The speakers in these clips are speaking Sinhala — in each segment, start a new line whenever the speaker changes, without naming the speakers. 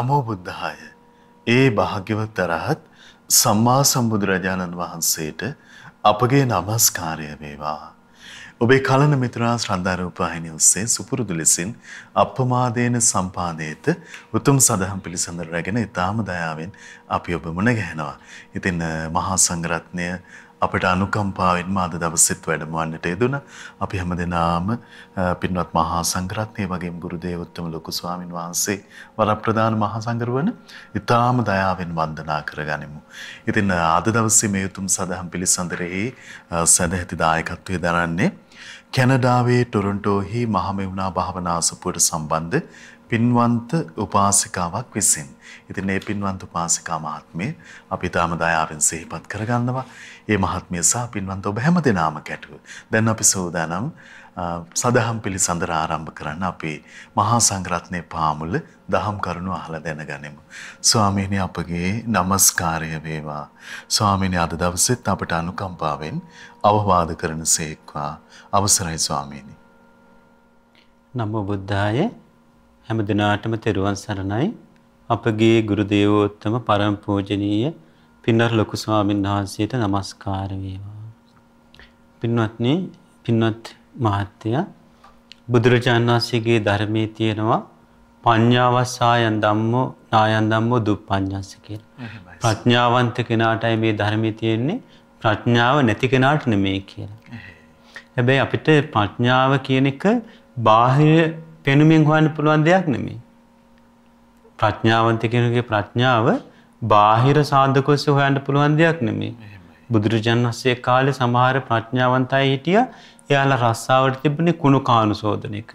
නමෝ බුද්ධාය. ඒ භාග්‍යවත් අරහත් සම්මා සම්බුදුරජාණන් වහන්සේට අපගේ නමස්කාරය වේවා. ඔබේ කලන මිතුරා ශ්‍රන්ධාරූපවාහිනිය ඔස්සේ සුපුරුදු ලෙසින් අප්පමාදේන සම්පාදේත උතුම් සදහම් පිළිසඳර රැගෙන ඊ타ම දයාවෙන් අපි ඔබ මුණ ගැහෙනවා. ඉතින් මහා සංඝරත්නය අපට අනුකම්පාවෙන්ම අද දවසෙත් වැඩමවන්නට යෙදුණා. අපි හැමදෙනාම පින්වත් මහා සංඝරත්නය වගේම ගුරු දේවෝත්තම ලොකු ස්වාමින් වහන්සේ වරප්‍රදාන මහා සංඝරුවන ඊ타ම දයාවෙන් වන්දනා කරගනිමු. ඉතින් අද දවසේ මේ උතුම් සදහම් පිළිසඳරෙහි සදැහැති දායකත්වයේ දරන්නේ කැනඩාවේ ටොරොන්ටෝහි මහමෙවුනා භාවනා සපුවට සම්බන්ධ පින්වන්ත උපාසිකාවක් විසින්. ඉතින් මේ පින්වන්ත උපාසිකා මහත්මිය අපි තාම දයාවෙන් සිහිපත් කරගන්නවා. මේ මහත්මිය සහ පින්වන්ත ඔබ හැම දිනාම කැටුව. දැන් අපි සෝදානම් සදහම් පිළිසඳර ආරම්භ කරන්න අපේ මහා සංඝරත්නයේ පාමුල දහම් කරුණු අහලා දැනගනිමු. ස්වාමීනි අපගේ নমස්කාරය වේවා. ස්වාමීනි අද දවසෙත් අපට අනුකම්පාවෙන් අවවාද කරන සේක්වා. අවසරයි ස්වාමීනි.
නමෝ බුද්ධායේ හැම දිනාටම තෙරුවන් සරණයි අපගේ ගුරු දේවෝත්තම පරම පූජනීය පින්නර ලොකු ස්වාමීන් වහන්සේට নমස්කාර වේවා. පින්වත්නි, පින්වත් මහත්තයා බුදුරජාණන් වහන්සේගේ ධර්මයේ තියෙනවා පඤ්ඤාවසායන් ධම්මෝ නායන් ධම්මෝ දුප්පඤ්ඤස්ස කියලා. ප්‍රඥාවන්ත කෙනාටයි මේ ධර්මයේ තියෙන්නේ ප්‍රඥාව නැති කෙනාට නෙමෙයි කියලා. හැබැයි අපිට ප්‍රඥාව කියන එක බාහිර පෙනුමින් හොයන්න පුළුවන් දෙයක් නෙමේ. ප්‍රඥාවන්ත කෙනෙකුගේ ප්‍රඥාව බාහිර සාධක ඔස්සේ හොයන්න පුළුවන් දෙයක් නෙමේ. බුදුරජාණන් වහන්සේ කාලේ සමහර ප්‍රඥාවන්තයි හිටියා. එයාලා රස්සාවට තිබුණේ කුණු කාණු සෝදන එක.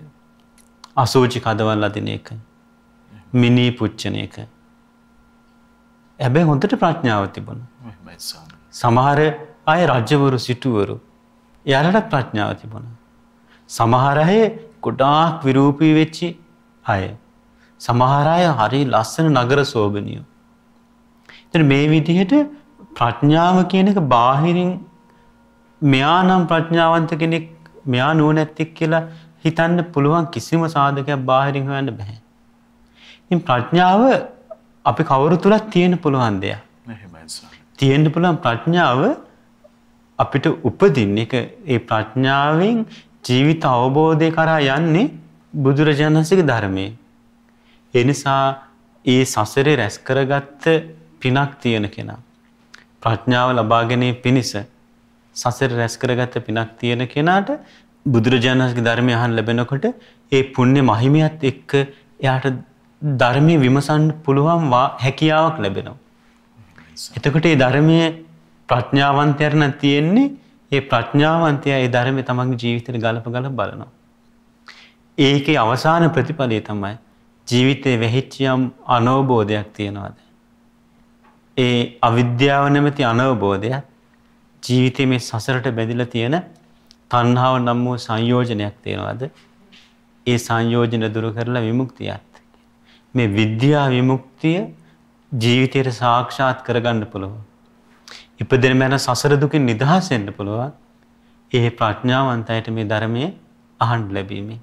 අසෝචි කදවල්ලා දෙන එක. මිනී පුච්චන එක. හැබැයි හොඳට ප්‍රඥාව තිබුණ. සමහර අය රජ්‍යවරු සිටුවරු. එයාලට ප්‍රඥාව තිබුණ. සමහර අය ගොඩාක් විරූපී වෙච්චි අය. සමහර අය හරි ලස්සන නගර සෝභනියෝ. එතන මේ විදිහට ප්‍රඥාව කියන එක බාහිරින් මෙයා නම් ප්‍රඥාවන්ත කෙනෙක් මෙයා නුවණැත්තෙක් කියලා හිතන්න පුළුවන් කිසිම සාධකයක් බාහිරින් හොයන්න බෑ. ඉතින් ප්‍රඥාව අපි කවුරු තුලත් තියෙන පුළුවන් දෙයක්. තියෙන්න පුළුවන් ප්‍රඥාව අපිට උපදින්න එක ඒ ප්‍රඥාවෙන් ජීවිත අවබෝධය කරා යන්නේ බුදුරජාණන්සේගේ ධර්මයේ. එනිසා ඒ සසරේ රැස් කරගත්ත පිනක් තියෙන කෙනා ප්‍රඥාව ලබා ගැනීම පිණිස සසර රැස් කරගත්ත පිනක් තියෙන කෙනාට බුදුරජාණන්ගේ ධර්මය අහන් ලැබෙනකොට ඒ පුණ්‍ය මහිමයත් එක්ක එයාට ධර්මයේ විමසන්න පුළුවන් හැකියාවක් ලැබෙනවා. එතකොට මේ ධර්මයේ ප්‍රඥාවන්තයරණ තියෙන්නේ ඒ ප්‍රඥාවන්තය ඒ ධර්මය තමන්ගේ ජීවිතයට ගලප ගල බලනවා. ඒකේ අවසාන ප්‍රතිඵලය තමයි ජීවිතය වෙහිච්චියම් අනෝබෝධයක් තියෙනවාද. ඒ අවිද්‍යාව නැමැති අනවබෝධයක් ජීවිතය මේ සසරට බැඳිල තියෙන තන්හාව නම් වූ සංයෝජනයක් තියෙනවාද ඒ සංයෝජන දුරු කරලා විමුක්තියත්. මේ විද්‍යා විමුක්තිය ජීවිතයට සාක්ෂාත් කරගන්න පුළුවන්. ඉපදෙන මැන සසර දුකින් නිදහස් වෙන්න පුළුවන්. ඒ ප්‍රඥාවන්තයට මේ ධර්මයේ අහන්න ලැබීමේ.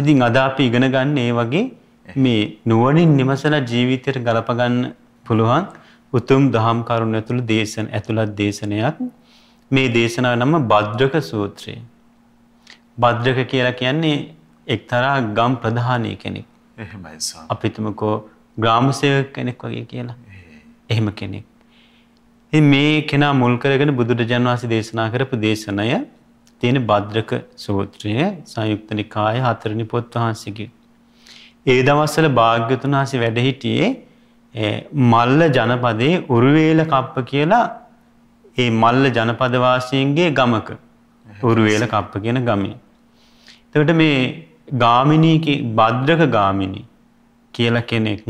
ඉතින් අද අපි ඉගෙන ගන්න ඒ වගේ මේ නුවණින් නිමසලා ජීවිතයට ගලප ගන්න පුළුවන් උතුම් දහම් කරුණ ඇතුළු දේශන ඇතුළත් දේශනයක් මේ දේශනාව නම භද්‍රක සූත්‍රය. භද්‍රක කියලා කියන්නේ එක්තරා ගම් ප්‍රධානී කෙනෙක්. එහෙමයි සර්. අපිටමකෝ ග්‍රාමසේවක කෙනෙක් වගේ කියලා. එහෙම කෙනෙක්. මේ කෙනා මුල් කරගෙන බුදුරජාන් වහන්සේ දේශනා කරපු දේශනය තියෙන භද්‍රක සූත්‍රය සංයුක්ත නිකායේ හතරවෙනි පොත් වහන්සේගේ. ඒ දවස්වල භාග්‍යතුන් වහන්සේ වැඩ සිටියේ මල්ල ජනපදයේ උරුවේල කප්ප කියලා ඒ මල්ල ජනපද වාසීන්ගේ ගමක උරුවේල කප්ප කියන ගමේ. එතකොට මේ ගාමිණී භද්‍රක ගාමිණී කියලා කෙනෙක්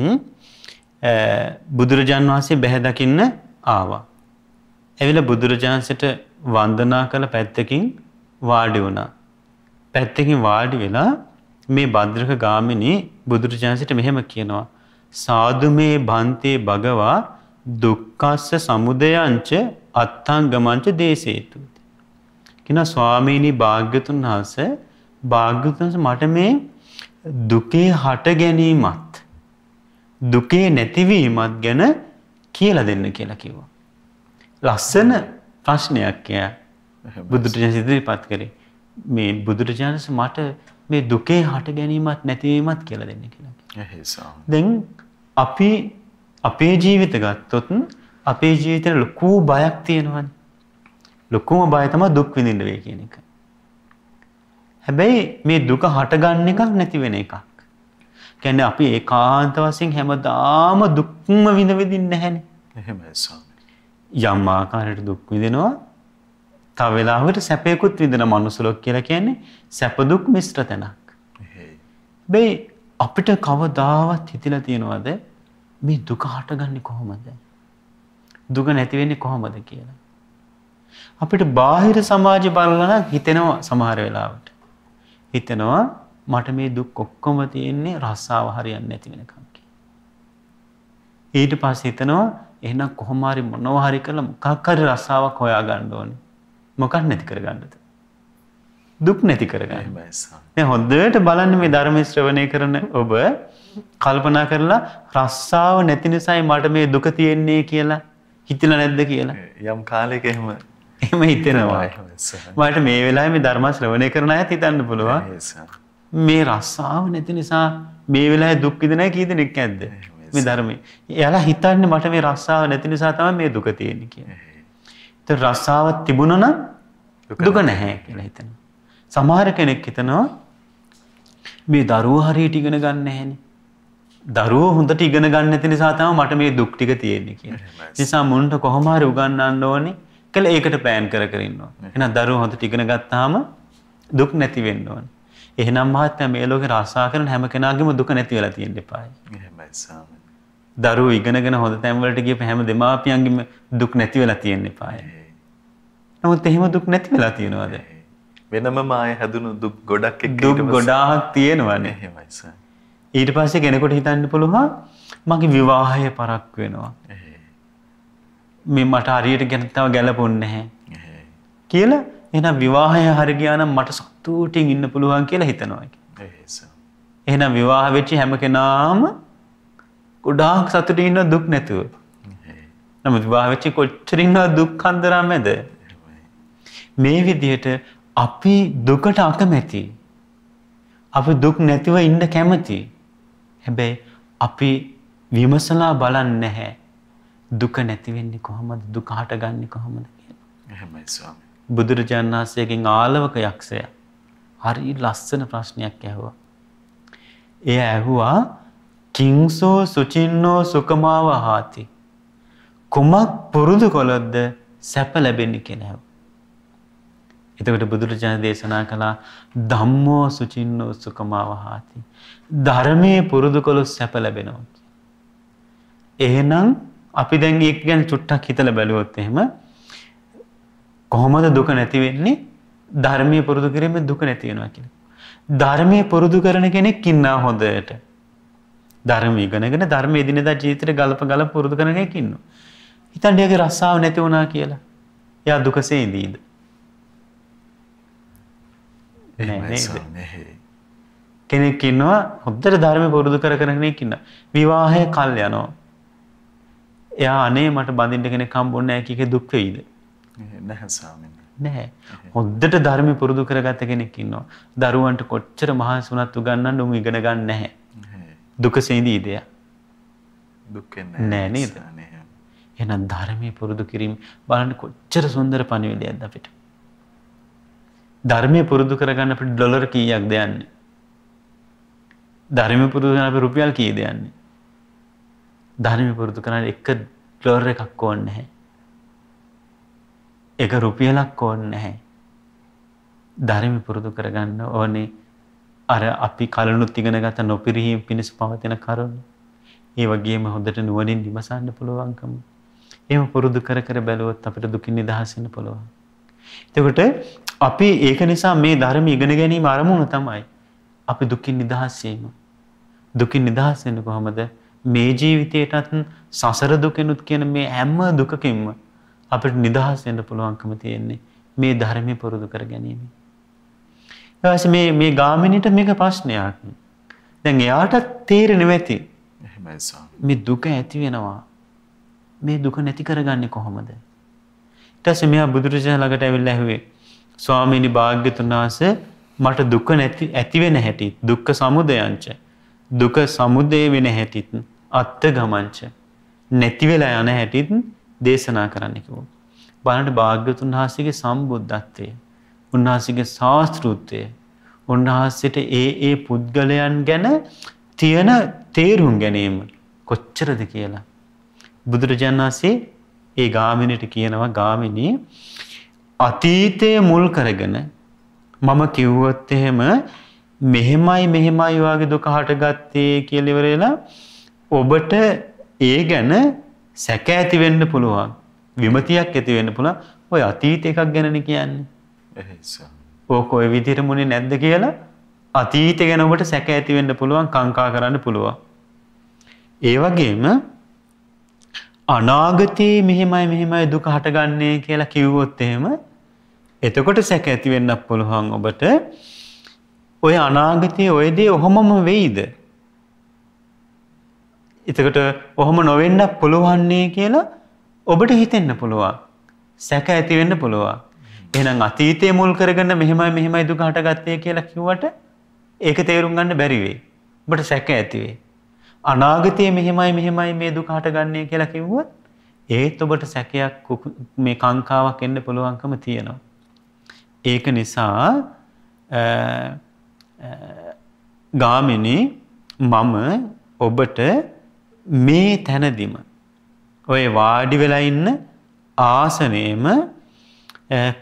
බුදුරජාන් වහන්සේ බැහැ දකින්න ආවා. ඇවිල්ලා බුදුරජාන්සට වන්දනා කළ පැත්තකින් වාඩි වුණා. පැත්තකින් වාඩි වෙලා මේ භද්‍රක ගාමිණී බුදුරජාන්සට මෙහෙම කියනවා. සාදු මේ බන්තේ භගවා දුක්ඛස්ස සමුදයංච අත්ංගමංච දේසේතු. කිනා ස්වාමීනි භාග්‍යතුන් වහන්සේ භාග්‍යතුන් මට මේ දුකේ හට ගැනීමත් දුකේ නැතිවීමත් ගැන කියලා දෙන්න කියලා කිව්වා. ලස්සන ප්‍රශ්නයක් එයා බුදුරජාණන් ඉදිරිපත් කරේ. මේ බුදුරජාණන්ස මට මේ දුකේ හට ගැනීමත් නැතිවීමත් කියලා දෙන්න කියලා. දැන් අපි අපේ ජීවිත ගත්තොත් අපේ ජීවිතේ ලොකු බයක් තියෙනවනේ. ලොකුම බය තමයි දුක් විඳින්න වෙයි කියන එක. හැබැයි මේ දුක හටගන්න එකක් නැති වෙන එකක්. කියන්නේ අපි ඒකාන්ත වශයෙන් හැමදාම දුක්ම විඳ විඳින්නේ නැහැනේ. එහෙමයි සම්. යම් ආකාරයකට දුක් විඳිනවා. තව වෙලාවකට සැපයකුත් විඳින මනුස්ස ලෝක කියලා කියන්නේ සැප දුක් මිශ්‍ර තැනක්. හැබැයි අපිට කවදාවත් හිතිලා තියනවද මේ දුක හටගන්නේ කොහොමද? දුක නැති වෙන්නේ කොහොමද කියලා. අපිට බාහිර සමාජ බලලා හිතෙනවා සමහර වෙලාවට. හිතෙනවා මට මේ දුක් ඔක්කොම තියෙන්නේ රස්සාව හරියන්නේ නැති වෙනකම් කියලා. ඊට පස්සේ හිතනවා එහෙනම් කොහොම හරි මොනවා හරි කරලා මොකක් හරි රසාවක් හොයාගන්න ඕනේ. මොකක් නැති කරගන්නද? දුක් නැති කරගන්න. මේ හොඳට බලන්න මේ ධර්ම ශ්‍රවණය කරන ඔබ කල්පනා කරලා රස්සාව නැති නිසායි මට මේ දුක තියෙන්නේ කියලා හිතලා නැද්ද කියලා? යම් කාලයක එහෙම එහෙම හිතෙනවා. මට මේ වෙලාවේ මේ ධර්ම ශ්‍රවණය කරන අයත් හිතන්න පුළුවන්. මේ රස්සාව නැති නිසා මේ වෙලාවේ දුක් විඳින අය කී දෙනෙක් ඇද්ද? මේ ධර්මයේ. එයාලා හිතන්නේ මට මේ රස්සාව නැති නිසා තමයි මේ දුක තියෙන්නේ කියලා. ඒත් රස්සාව තිබුණා නම් දුක නැහැ කියලා හිතනවා. සමහර කෙනෙක් හිතනවා මේ දරුවෝ හරියට ඉගෙන ගන්න නැහෙනේ. දරුවෝ හොඳට ඉගෙන ගන්න නැති නිසා තමයි මට මේ දුක් ටික තියෙන්නේ කියලා. නිසා මුන්ට කොහොම හරි උගන්වන්න ඕනේ කියලා ඒකට පෑන් කර කර ඉන්නවා. එහෙනම් දරුවෝ හොඳට ඉගෙන ගත්තාම දුක් නැති වෙන්න ඕනේ. එහෙනම් මහත්මයා මේ ලෝකේ රසා කරන හැම කෙනාගේම දුක නැති වෙලා තියෙන්න එපායි.
එහෙමයි සාමයි.
දරුවෝ ඉගෙනගෙන හොඳ තැන්වලට ගියප හැම දෙමාපියන්ගෙම දුක් නැති වෙලා තියෙන්න එපාය. නමුත් එහෙම දුක් නැති වෙලා තියෙනවද?
වෙනම මාය හැදුණු දුක් ගොඩක් එක්ක දුක් ගොඩාක් තියෙනවනේ. එහෙමයි සර්.
ඊට පස්සේ කෙනෙකුට හිතන්න පුළුවන් මගේ විවාහය පරක් වෙනවා. මේ මට හරියට ගැන තව ගැලපුන්නේ නැහැ. කියලා එහෙනම් විවාහය හරි ගියා නම් මට සතුටින් ඉන්න පුළුවන් කියලා හිතනවා. එහෙනම් විවාහ වෙච්ච හැම කෙනාම ගොඩාක් සතුටින් ඉන්නවා දුක් නැතුව. නමුත් විවාහවෙච්ච කොච්චර ඉන්නවා දුක් කන්දරා මැද. මේ විදිහට අපි දුකට අකමැති. අපි දුක් නැතිව ඉන්න කැමති. හැබැයි අපි විමසලා බලන්නේ නැහැ. දුක නැති වෙන්නේ කොහොමද? දුක හටගන්නේ කොහොමද කියලා. එහෙමයි ස්වාමී. බුදුරජාණන් වහන්සේගෙන් ආලවක යක්ෂයා හරි ලස්සන ප්‍රශ්නයක් ඇහුවා. එයා ඇහුවා කිංසෝ සුචින්නෝ සුකමාව හාති. කුමක් පුරුදු කොළොද්ද සැප ලැබෙන්නේ කෙනව. එතකොට බුදුරජාණන් දේශනා කළා ධම්මෝ සුචින්නෝ සුකමාව හාති. ධර්මයේ පුරුදු කොළොත් සැප ලැබෙනවා. එහෙනම් අපි දැන් ඒක ගැන චුට්ටක් හිතලා බැලුවොත් එහෙම කොහොමද දුක නැති වෙන්නේ? ධර්මයේ පුරුදු කිරීමෙන් දුක නැති වෙනවා කියලා. ධර්මයේ පුරුදු කරන කෙනෙක් ඉන්නා හොඳට. ධර්ම ඉගෙනගෙන ධර්ම එදිනෙදා ජීවිතේ ගලප ගලප පුරුදු කරන කෙනෙක් ඉන්නවා. හිතන්නේ යාගේ රස්සාව නැති වුණා කියලා. එයා දුකසේ ඉඳීද? කෙනෙක් ඉන්නවා හොද්දට ධර්ම පුරුදු කර කර කෙනෙක් ඉන්නවා. විවාහය කල් යනවා. එයා අනේ මට බඳින්න කෙනෙක් හම්බුන්නේ නැහැ කීකේ දුක් වෙයිද? නැහැ ස්වාමීන් නැහැ. හොද්දට ධර්ම පුරුදු කරගත්ත කෙනෙක් ඉන්නවා. දරුවන්ට කොච්චර මහන්සි වුණත් උගන්නන්න උන් ඉගෙන ගන්න නැහැ. දුක සේදීදය නෑ නේද එහෙනම් ධර්මයේ පුරුදු කිරීම බලන්න කොච්චර සුන්දර පණිවිඩයක්ද අපිට ධර්මයේ පුරුදු කරගන්න අපිට ඩොලර් කීයක්ද යන්නේ ධර්මයේ පුරුදු කරන අපිට රුපියල් කීයද යන්නේ ධර්මයේ පුරුදු කරන එක ඩොලර් එකක් ඕනේ නැහැ එක රුපියලක් ඕනේ නැහැ ධර්මයේ පුරුදු කරගන්න ඕනේ අර අපි කලනුත් ඉගෙන ගත නොපිරිහීම පිණිස පවතින කරුණ. ඒ වගේම හොඳට නුවණින් විමසන්න පුළුවන්කම. එහෙම පුරුදු කර කර බැලුවොත් අපිට දුකින් නිදහස් වෙන්න පුළුවන්. එතකොට අපි ඒක නිසා මේ ධර්ම ඉගෙන ගැනීම අරමුණ තමයි අපි දුකින් නිදහස් වීම. දුකින් නිදහස් වෙන්නේ කොහොමද? මේ ජීවිතේටත් සසර දුකෙනුත් කියන මේ හැම දුකකින්ම අපිට නිදහස් වෙන්න පුළුවන්කම තියෙන්නේ මේ ධර්මයේ පුරුදු කර ගැනීමෙන්. ඊට මේ මේ ගාමිණීට මේක ප්‍රශ්නයක්. දැන් එයාට තේරෙන්නේ නැති. එහෙමයි ස්වාමී. මේ දුක ඇති වෙනවා. මේ දුක නැති කරගන්නේ කොහොමද? ඊට පස්සේ මෙයා බුදුරජාණන් ළඟට ඇවිල්ලා ඇහුවේ ස්වාමීනි භාග්‍යතුන් වහන්සේ මට දුක නැති ඇති වෙන හැටි දුක්ඛ සමුදයංච දුක සමුදය වෙන හැටිත් අත්ත ගමංච නැති වෙලා යන හැටිත් දේශනා කරන්න කිව්වා. බලන්න භාග්‍යතුන් වහන්සේගේ සම්බුද්ධත්වය උන්වහන්සේගේ ශාස්තෘත්වය උන්වහන්සේට ඒ ඒ පුද්ගලයන් ගැන තියෙන තේරුම් ගැනීම කොච්චරද කියලා බුදුරජාණන් වහන්සේ ඒ ගාමිණීට කියනවා ගාමිණී අතීතයේ මුල් කරගෙන මම කිව්වොත් එහෙම මෙහෙමයි මෙහෙමයි වගේ දුක හටගත්තේ කියලා ඉවරලා ඔබට ඒ ගැන සැක ඇති වෙන්න පුළුවන් විමතියක් ඇති වෙන්න පුළුවන් ඔය අතීත එකක් ගැනනේ කියන්නේ ඕක ඔය විදිහට මුනේ නැද්ද කියලා අතීතය ගැන ඔබට සැක ඇති වෙන්න පුළුවන් කංකා කරන්න පුළුවන්. ඒ වගේම අනාගතේ මෙහෙමයි මෙහෙමයි දුක හටගන්නේ කියලා කිව්වොත් එහෙම එතකොට සැක ඇති වෙන්නත් පුළුවන් ඔබට ඔය අනාගතයේ ඔය දේ ඔහොමම වෙයිද? එතකොට ඔහොම නොවෙන්නත් පුළුවන්නේ කියලා ඔබට හිතෙන්න පුළුවන්. සැක ඇති වෙන්න පුළුවන්. එහෙනම් අතීතයේ මුල් කරගෙන මෙහෙමයි මෙහෙමයි දුක හටගත්තේ කියලා කිව්වට ඒක තේරුම් ගන්න බැරි වෙයි. ඔබට සැක ඇති වෙයි. අනාගතයේ මෙහෙමයි මෙහෙමයි මේ දුක හටගන්නේ කියලා කිව්වොත් ඒත් ඔබට සැකයක් මේ කාංකාවක් එන්න පුළුවන්කම තියෙනවා. ඒක නිසා ගාමිණි මම ඔබට මේ තැනදිම ඔය වාඩි වෙලා ඉන්න ආසනයේම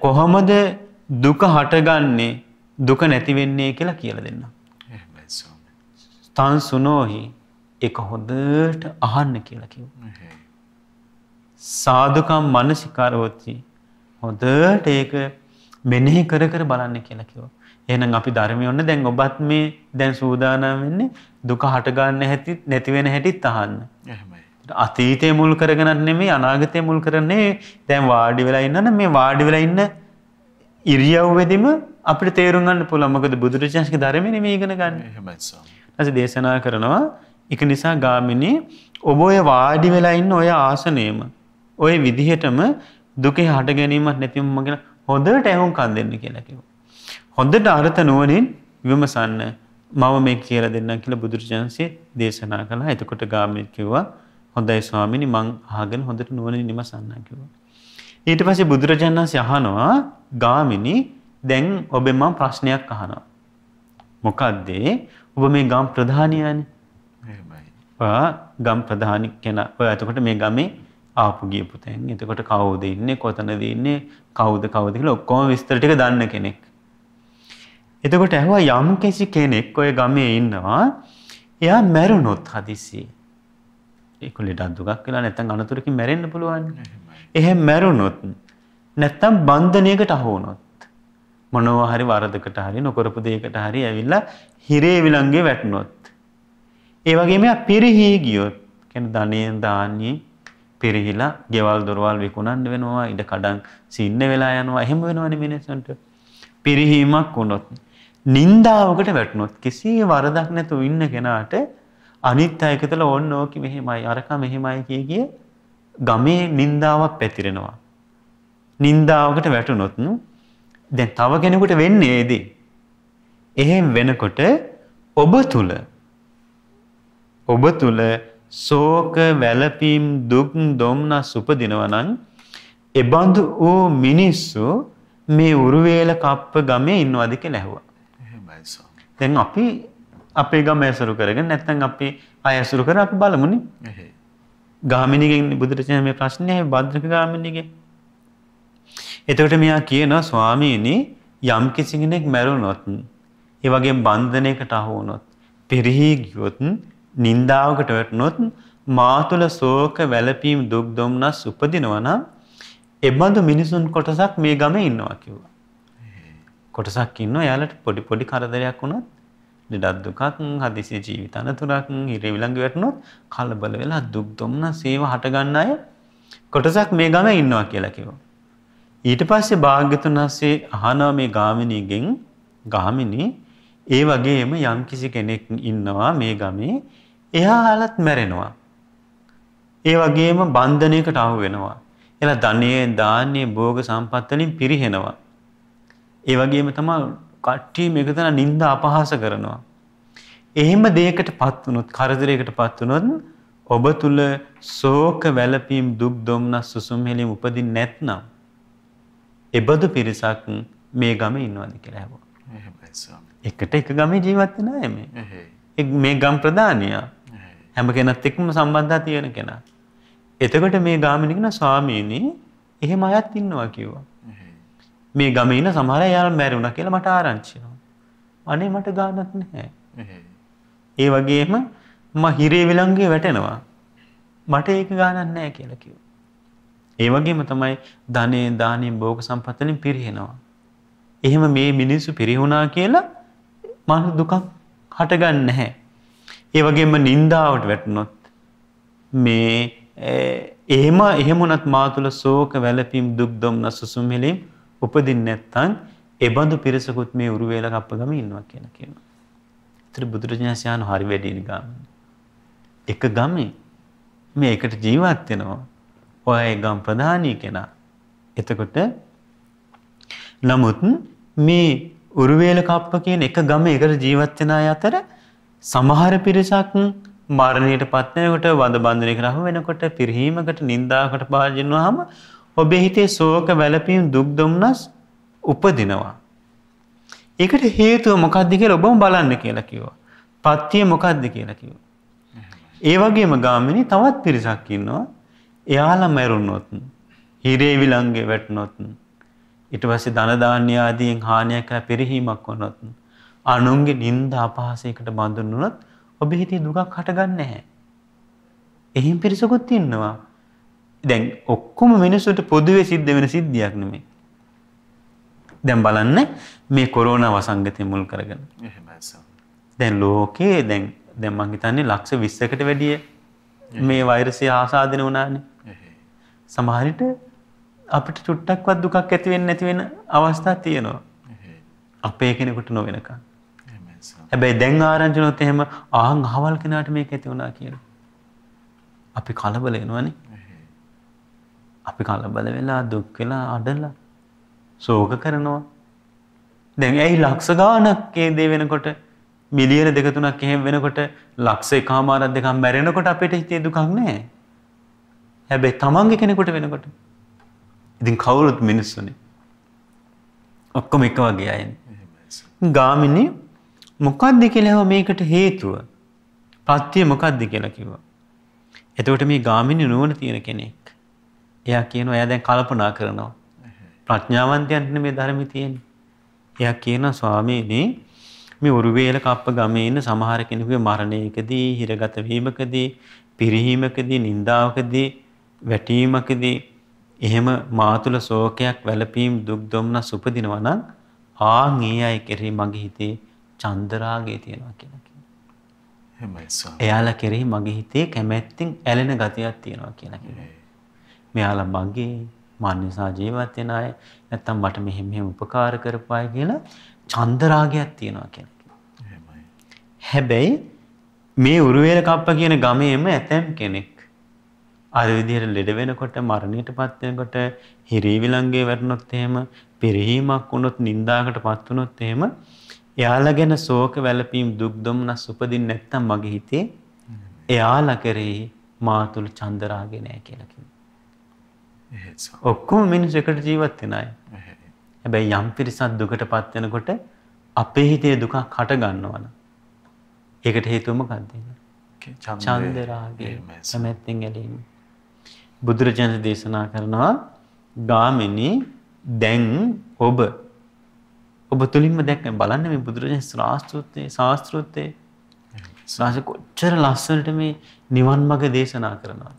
කොහොමද දුක හටගන්නේ දුක නැතිවෙන්නේ කියලා කියල දෙන්න. ස්ථන් සුනෝහි එක හොදට අහන්න කියලා කිව්. සාධකම් මනසිකාරවොත්ති හොදට ඒක මෙනෙහි කර කර බලන්න කියලා කිවෝ. එනම් අපි ධර්මය ඔන්න දැන් ඔබත් මේ දැන් සූදානම් වෙන්නේ දුක හටගන්න හැතිත් නැතිවෙන හැටිත් අහන්න. එහෙමයි. අතීතය මුල් කරගෙනත් නෙමේ අනාගතය මුල් කරන්නේ දැන් වාඩි වෙලා ඉන්නන මේ වාඩි වෙලා ඉන්න ඉරියව්වෙදිම අපිට තේරුම් ගන්න පුළුවන් මොකද බුදුරජාණන්ගේ ධර්මයේ මේ ඉගෙන ගන්න. එහෙමයි සාම. දේශනා කරනවා ඒක නිසා ගාමිනී ඔබ ඔය වාඩි වෙලා ඉන්න ඔය ආසනයේම ඔය විදිහටම දුකේ හට ගැනීමක් නැතිවම මගෙන හොඳට ඇහුම්කන් දෙන්න කියලා කිව්වා. හොඳට අර්ථ නුවණින් විමසන්න මම මේ කියලා දෙන්නම් කියලා බුදුරජාණන්සේ දේශනා කළා. එතකොට ගාමිණී කිව්වා හොඳයි ස්වාමිනි මං අහගෙන හොඳට නුවණින් නිමසන්න කිව්වා. ඊට පස්සේ බුදුරජාණන් වහන්සේ අහනවා ගාමිනි දැන් ඔබෙන් මම ප්‍රශ්නයක් අහනවා. මොකද්ද? ඔබ මේ ගම් ප්‍රධානියානේ. එහෙමයි. ඔයා ගම් ප්‍රධානි කෙනා. ඔයා එතකොට මේ ගමේ ආපු ගියපු තැන්. එතකොට කවුද ඉන්නේ? කොතනද ඉන්නේ? කවුද කවුද කියලා ඔක්කොම විස්තර ටික දන්න කෙනෙක්. එතකොට ඇහුවා යම් කෙනෙක් ඔය ගමේ ඉන්නවා. එයා මැරුණොත් හදිස්සියේ ඒක ලෙඩක් දුකක් කියලා නැත්නම් අනතුරකින් මැරෙන්න පුළුවන්. එහෙම මැරුණොත් නැත්නම් බන්ධනයකට අහු වුණොත් මොනවා හරි වරදකට හරි නොකරපු දෙයකට හරි ඇවිල්ලා හිරේ විලංගේ වැටුණොත් ඒ වගේම පිරිහි ගියොත් කියන්නේ ධනෙන් දාන්නේ පිරිහිලා ගෙවල් දොරවල් විකුණන්න වෙනවා ඉඩ කඩන් සින්න වෙලා යනවා එහෙම වෙනවනේ මිනිස්සුන්ට පිරිහීමක් වුණොත් නින්දාවකට වැටුණොත් කිසි වරදක් නැතුව ඉන්න කෙනාට අනිත් අය එකතල ඕන්න ඕකි මෙහෙමයි අරක මෙහෙමයි කිය කිය ගමේ නින්දාවක් පැතිරෙනවා. නින්දාවකට වැටුනොත් දැන් තව කෙනෙකුට වෙන්නේ ඒදී. එහෙම වෙනකොට ඔබ තුල ඔබ තුල ශෝක වැළපීම් දුක් දුම්නස් උපදිනවා නම් එබඳු වූ මිනිස්සු මේ උරුවේල කප්ප ගමේ ඉන්නවද කියලා ඇහුවා. එහෙමයි දැන් අපි අපේ ගම ඇසුරු කරගෙන නැත්නම් අපේ අය ඇසුරු කර අපි බලමුනේ. එහේ. ගාමිණීගෙන් බුදුරජාණන් මේ ප්‍රශ්නේ භද්‍රක ගාමිණීගේ. එතකොට මෙයා කියනවා ස්වාමීනි යම් කිසි කෙනෙක් මැරුණොත් ඒ වගේ බන්ධනයකට අහු වුණොත් පෙරහි ගියොත් නින්දාවකට වැටුණොත් මා තුළ ශෝක වැළපීම් දුක් දුම්නස් උපදිනවා නම් එබඳු මිනිසුන් කොටසක් මේ ගමේ ඉන්නවා කිව්වා. කොටසක් ඉන්නවා එයාලට පොඩි පොඩි කරදරයක් වුණත් ලෙඩක් දුකක් හදිසි ජීවිත අනතුරක් හිරේ විලංගු වැටුනොත් කලබල වෙලා දුක් දුම්නස් ඒව හටගන්න අය කොටසක් මේ ගම ඉන්නවා කියලා කිව්වා. ඊට පස්සේ භාග්‍යතුන් හස්සේ අහනවා මේ ගාමිණීගෙන් ගාමිණී ඒ වගේම යම් කිසි කෙනෙක් ඉන්නවා මේ ගමේ එයා හලත් මැරෙනවා. ඒ වගේම බන්ධනයකට අහු වෙනවා. එලා ධනයේ දාන්නේ භෝග සම්පත් වලින් පිරිහෙනවා. ඒ වගේම තමයි කට්ටිය මේක තන නිନ୍ଦ අපහාස කරනවා. එහෙම දෙයකට පත් වුණොත් කරදරයකට පත් වුණොත් ඔබ තුල ශෝක වැළපීම් දුක් දුම්නස් සුසුම් හෙලීම් උපදින්නේ නැත්නම් එබඳු පිරිසක් මේ ගමේ ඉන්නවද කියලා
අහුවා.
එකට එක ගමේ ජීවත් වෙන අය
මේ.
මේ ගම් ප්‍රධානියා. හැම කෙනත් එක්කම සම්බන්ධතා තියෙන කෙනා. එතකොට මේ ගාමිණී කියන ස්වාමීනි එහෙම අයත් ඉන්නවා කිව්වා. මේ ගමේ ඉන්න සමහර අය යාළ මැරුණා කියලා මට ආරංචිනවා. අනේ මට ගානක් නැහැ. ඒ වගේම මම හිරේ විලංගුවේ වැටෙනවා. මට ඒක ගානක් නැහැ කියලා කිව්වා. ඒ වගේම තමයි ධනේ දානේ භෝග සම්පත් වලින් පිරිහෙනවා. එහෙම මේ මිනිස්සු පිරිහුණා කියලා මන දුකක් හටගන්නේ නැහැ. ඒ වගේම නින්දාවට වැටුනොත් මේ එහෙම එහෙම උනත් මා තුළ ශෝක වැළපීම් දුක් දුම්න සුසුම්හෙලීම් උපදින්නේ නැත්නම් ඒ බඳු පිරිසකුත් මේ උරුවේල කප්ප ගමේ ඉන්නවා කියලා කියනවා. ඒතර බුදුරජාණන් යන හරි වැඩින ගම. එක ගමේ මේ එකට ජීවත් වෙනවා. ඔය ගම් ප්‍රධානී කෙනා. එතකොට නමුත් මේ උරුවේල කප්ප කියන එක ගම එකට ජීවත් වෙන අය අතර සමහර පිරිසක් මරණයට පත් වෙනකොට වඳ බන්ධනයකට අහු වෙනකොට පිරිහීමකට නින්දාකට භාජන වුනහම ඔබේ හිතේ ශෝක වැළපීම් දුක් දුම්නස් උපදිනවා. ඒකට හේතුව මොකද්ද කියලා ඔබම බලන්න කියලා කිව්වා. පත්‍ය මොකද්ද කියලා කිව්වා. ඒ වගේම ගාමිණී තවත් පිරිසක් ඉන්නවා. එයාලා මැරුණොත්, හිරේ විලංගේ වැටුණොත්, ඊට පස්සේ ධන දාන්‍ය ආදීන් හානියක් කරලා පෙරහීමක් වුණොත්, අනුන්ගේ නිନ୍ଦ අපහාසයකට බඳුන් වුණොත් ඔබ හිතේ දුකක් හටගන්නේ නැහැ. එහෙන් පිරිසකුත් ඉන්නවා. දැන් ඔක්කොම මිනිස්සුන්ට පොදුවේ සිද්ධ වෙන සිද්ධියක් නෙමෙයි. දැන් බලන්න මේ කොරෝනා වසංගතය මුල් කරගෙන. දැන් ලෝකේ දැන් දැන් මං හිතන්නේ ලක්ෂ 20කට වැඩිය මේ වෛරසය ආසාදනය වුණානේ. සමහර විට අපිට චුට්ටක්වත් දුකක් ඇති වෙන්නේ නැති වෙන අවස්ථා තියෙනවා. අපේ කෙනෙකුට නොවෙනකන්. හැබැයි දැන් ආරංචි නොත් එහෙම ආන් අහවල් කෙනාට මේක ඇති වුණා කියලා. අපි කලබල වෙනවනේ. අපි කලබල වෙලා දුක් වෙලා අඬලා ශෝක කරනවා. දැන් ඇයි ලක්ෂ ගාණක් ඒ දේ වෙනකොට මිලියන දෙක තුනක් එහෙම වෙනකොට ලක්ෂ එකමාරක් දෙකක් මැරෙනකොට අපිට හිතේ දුකක් නැහැ. හැබැයි තමන්ගේ කෙනෙකුට වෙනකොට ඉතින් කවුරුත් මිනිස්සුනේ. ඔක්කොම එක වගේ අය. ගාමිණී මොකද්ද කියලා හව මේකට හේතුව. පත්‍ය මොකද්ද කියලා කිව්වා. එතකොට මේ ගාමිණී නුවණ තියෙන කෙනෙක්. එයා කියනවා එයා දැන් කල්පනා කරනවා. ප්‍රඥාවන්තයන්ට මේ ධර්මය තියෙන්නේ. එයා කියනවා ස්වාමීනි මේ උරුවේල කප්ප ගමේ ඉන්න සමහර කෙනෙකුගේ මරණයකදී, හිරගත වීමකදී, පිරිහීමකදී, නිന്ദාවකදී, වැටීමකදී එහෙම මාතුල ශෝකයක්, වැළපීම්, දුක් දුම්නස් උපදිනවා නම් ආන් ඒ අය කෙරෙහි මගේ හිතේ චන්දරාගය තියෙනවා කියලා කියනවා.
එහෙමයි ස්වාමී.
එයාලා කෙරෙහි මගේ හිතේ කැමැත්තෙන් ඇලෙන ගතියක් තියෙනවා කියලා කියනවා. මෙයාලා මගේ මන් නිසා ජීවත් වෙන අය නැත්තම් මට මෙහෙම මෙහෙම උපකාර කරපු අය කියලා චන්දරාගයක් තියෙනවා කෙනෙක්. හැබැයි මේ උරුවේල කප්ප කියන ගමේම ඇතැම් කෙනෙක් අර විදිහට ලෙඩ වෙනකොට මරණයටපත් වෙනකොට හිරි විලංගේ වැටුනොත් එහෙම පිරිහීමක් වුණොත් නිന്ദාකටපත් වුණොත් එහෙම එයාලා ගැන ශෝක වැළපීම් දුක් දුම්නස් උපදින්නේ නැත්තම් මගේ හිතේ එයාලා කරේ මාතුළු චන්දරාගේ නෑ කියලා කිව්වා. ඔක්කොම මිනිස් එකට ජීවත් වෙන අය. හැබැයි යම් පිරිසක් දුකටපත් වෙනකොට අපේ හිතේ දුක හට ගන්නවන ะ. ඒකට හේතුව මොකක්ද? ඡන්ද රාගය සමෙත්ෙන් ඇලීම. බුදුරජාණන් දේශනා කරනවා ගාමිනී දැන් ඔබ ඔබ තුලින්ම දැක්ක බලන්න මේ බුදුරජාණන් ශාස්ත්‍රෝත්තේ ශාස්ත්‍රෝත්තේ ශාස්ත්‍ර කොච්චර ලස්සනට මේ නිවන් මඟ දේශනා කරනවද?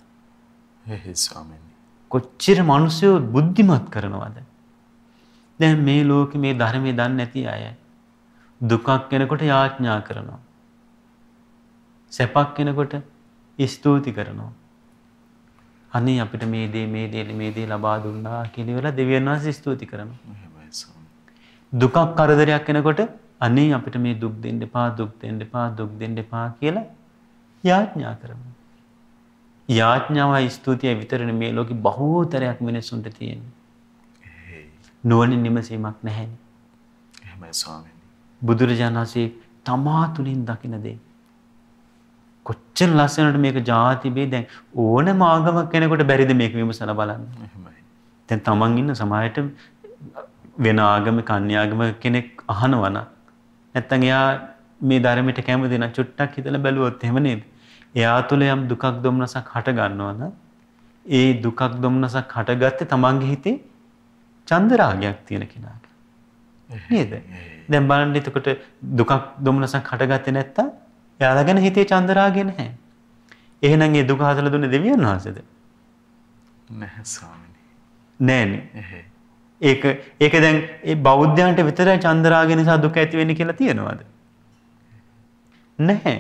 එහේ ස්වාමීන්
කොච්චර මිනිස්සු බුද්ධිමත් කරනවද? දැන් මේ ලෝකෙ මේ ධර්මයේ දන්නේ නැති අය දුකක් වෙනකොට යාඥා කරනවා. සැපක් වෙනකොට ස්තුති කරනවා. අනේ අපිට මේ දේ මේ දේ මේ දේ ලබා දුන්නා කියලා ඉවරලා දෙවියන් වහන්සේ ස්තුති කරනවා. දුකක් කරදරයක් වෙනකොට අනේ අපිට මේ දුක් දෙන්න එපා දුක් දෙන්න එපා දුක් දෙන්න එපා කියලා යාඥා කරනවා. යාඥාවයි ස්තුතිය විතරනේ මේ ලෝකෙ බහූතරයක් මිනිස්සුන්ට තියෙන්නේ. නුවණින් නිමසීමක් නැහැනේ. එහෙමයි ස්වාමීනි. බුදුරජාණන් වහන්සේ තමා තුලින් දකින දේ. කොච්චර ලස්සනට මේක ಜಾති බේ දැන් ඕනම ආගමක් කෙනෙකුට බැරිද මේක විමසලා බලන්න. එහෙමයි. දැන් තමන් ඉන්න සමාජයට වෙන ආගමක අන්‍ය ආගමක කෙනෙක් අහනවා නම් නැත්තම් එයා මේ ධර්මයට කැමති නැ චුට්ටක් හිතලා බැලුවොත් එහෙම නේද? එයා තුළ යම් දුකක් දුම්නසක් හට ගන්නවද ඒ දුකක් දුම්නසක් හටගත්තේ තමන්ගේ හිතේ චන්දරාගයක් තියෙන කෙනා නේද? දැන් බලන්න එතකොට දුකක් දුම්නසක් හටගත්තේ නැත්තම් එයාලා ගැන හිතේ චන්දරාගය නැහැ. එහෙනම් ඒ දුක හදලා දුන්නේ දෙවියන් වහන්සේද?
නැහැ ස්වාමිනේ.
නෑනේ. ඒක ඒක දැන් ඒ බෞද්ධයන්ට විතරයි චන්දරාගය නිසා දුක ඇති වෙන්නේ කියලා තියෙනවද? නැහැ.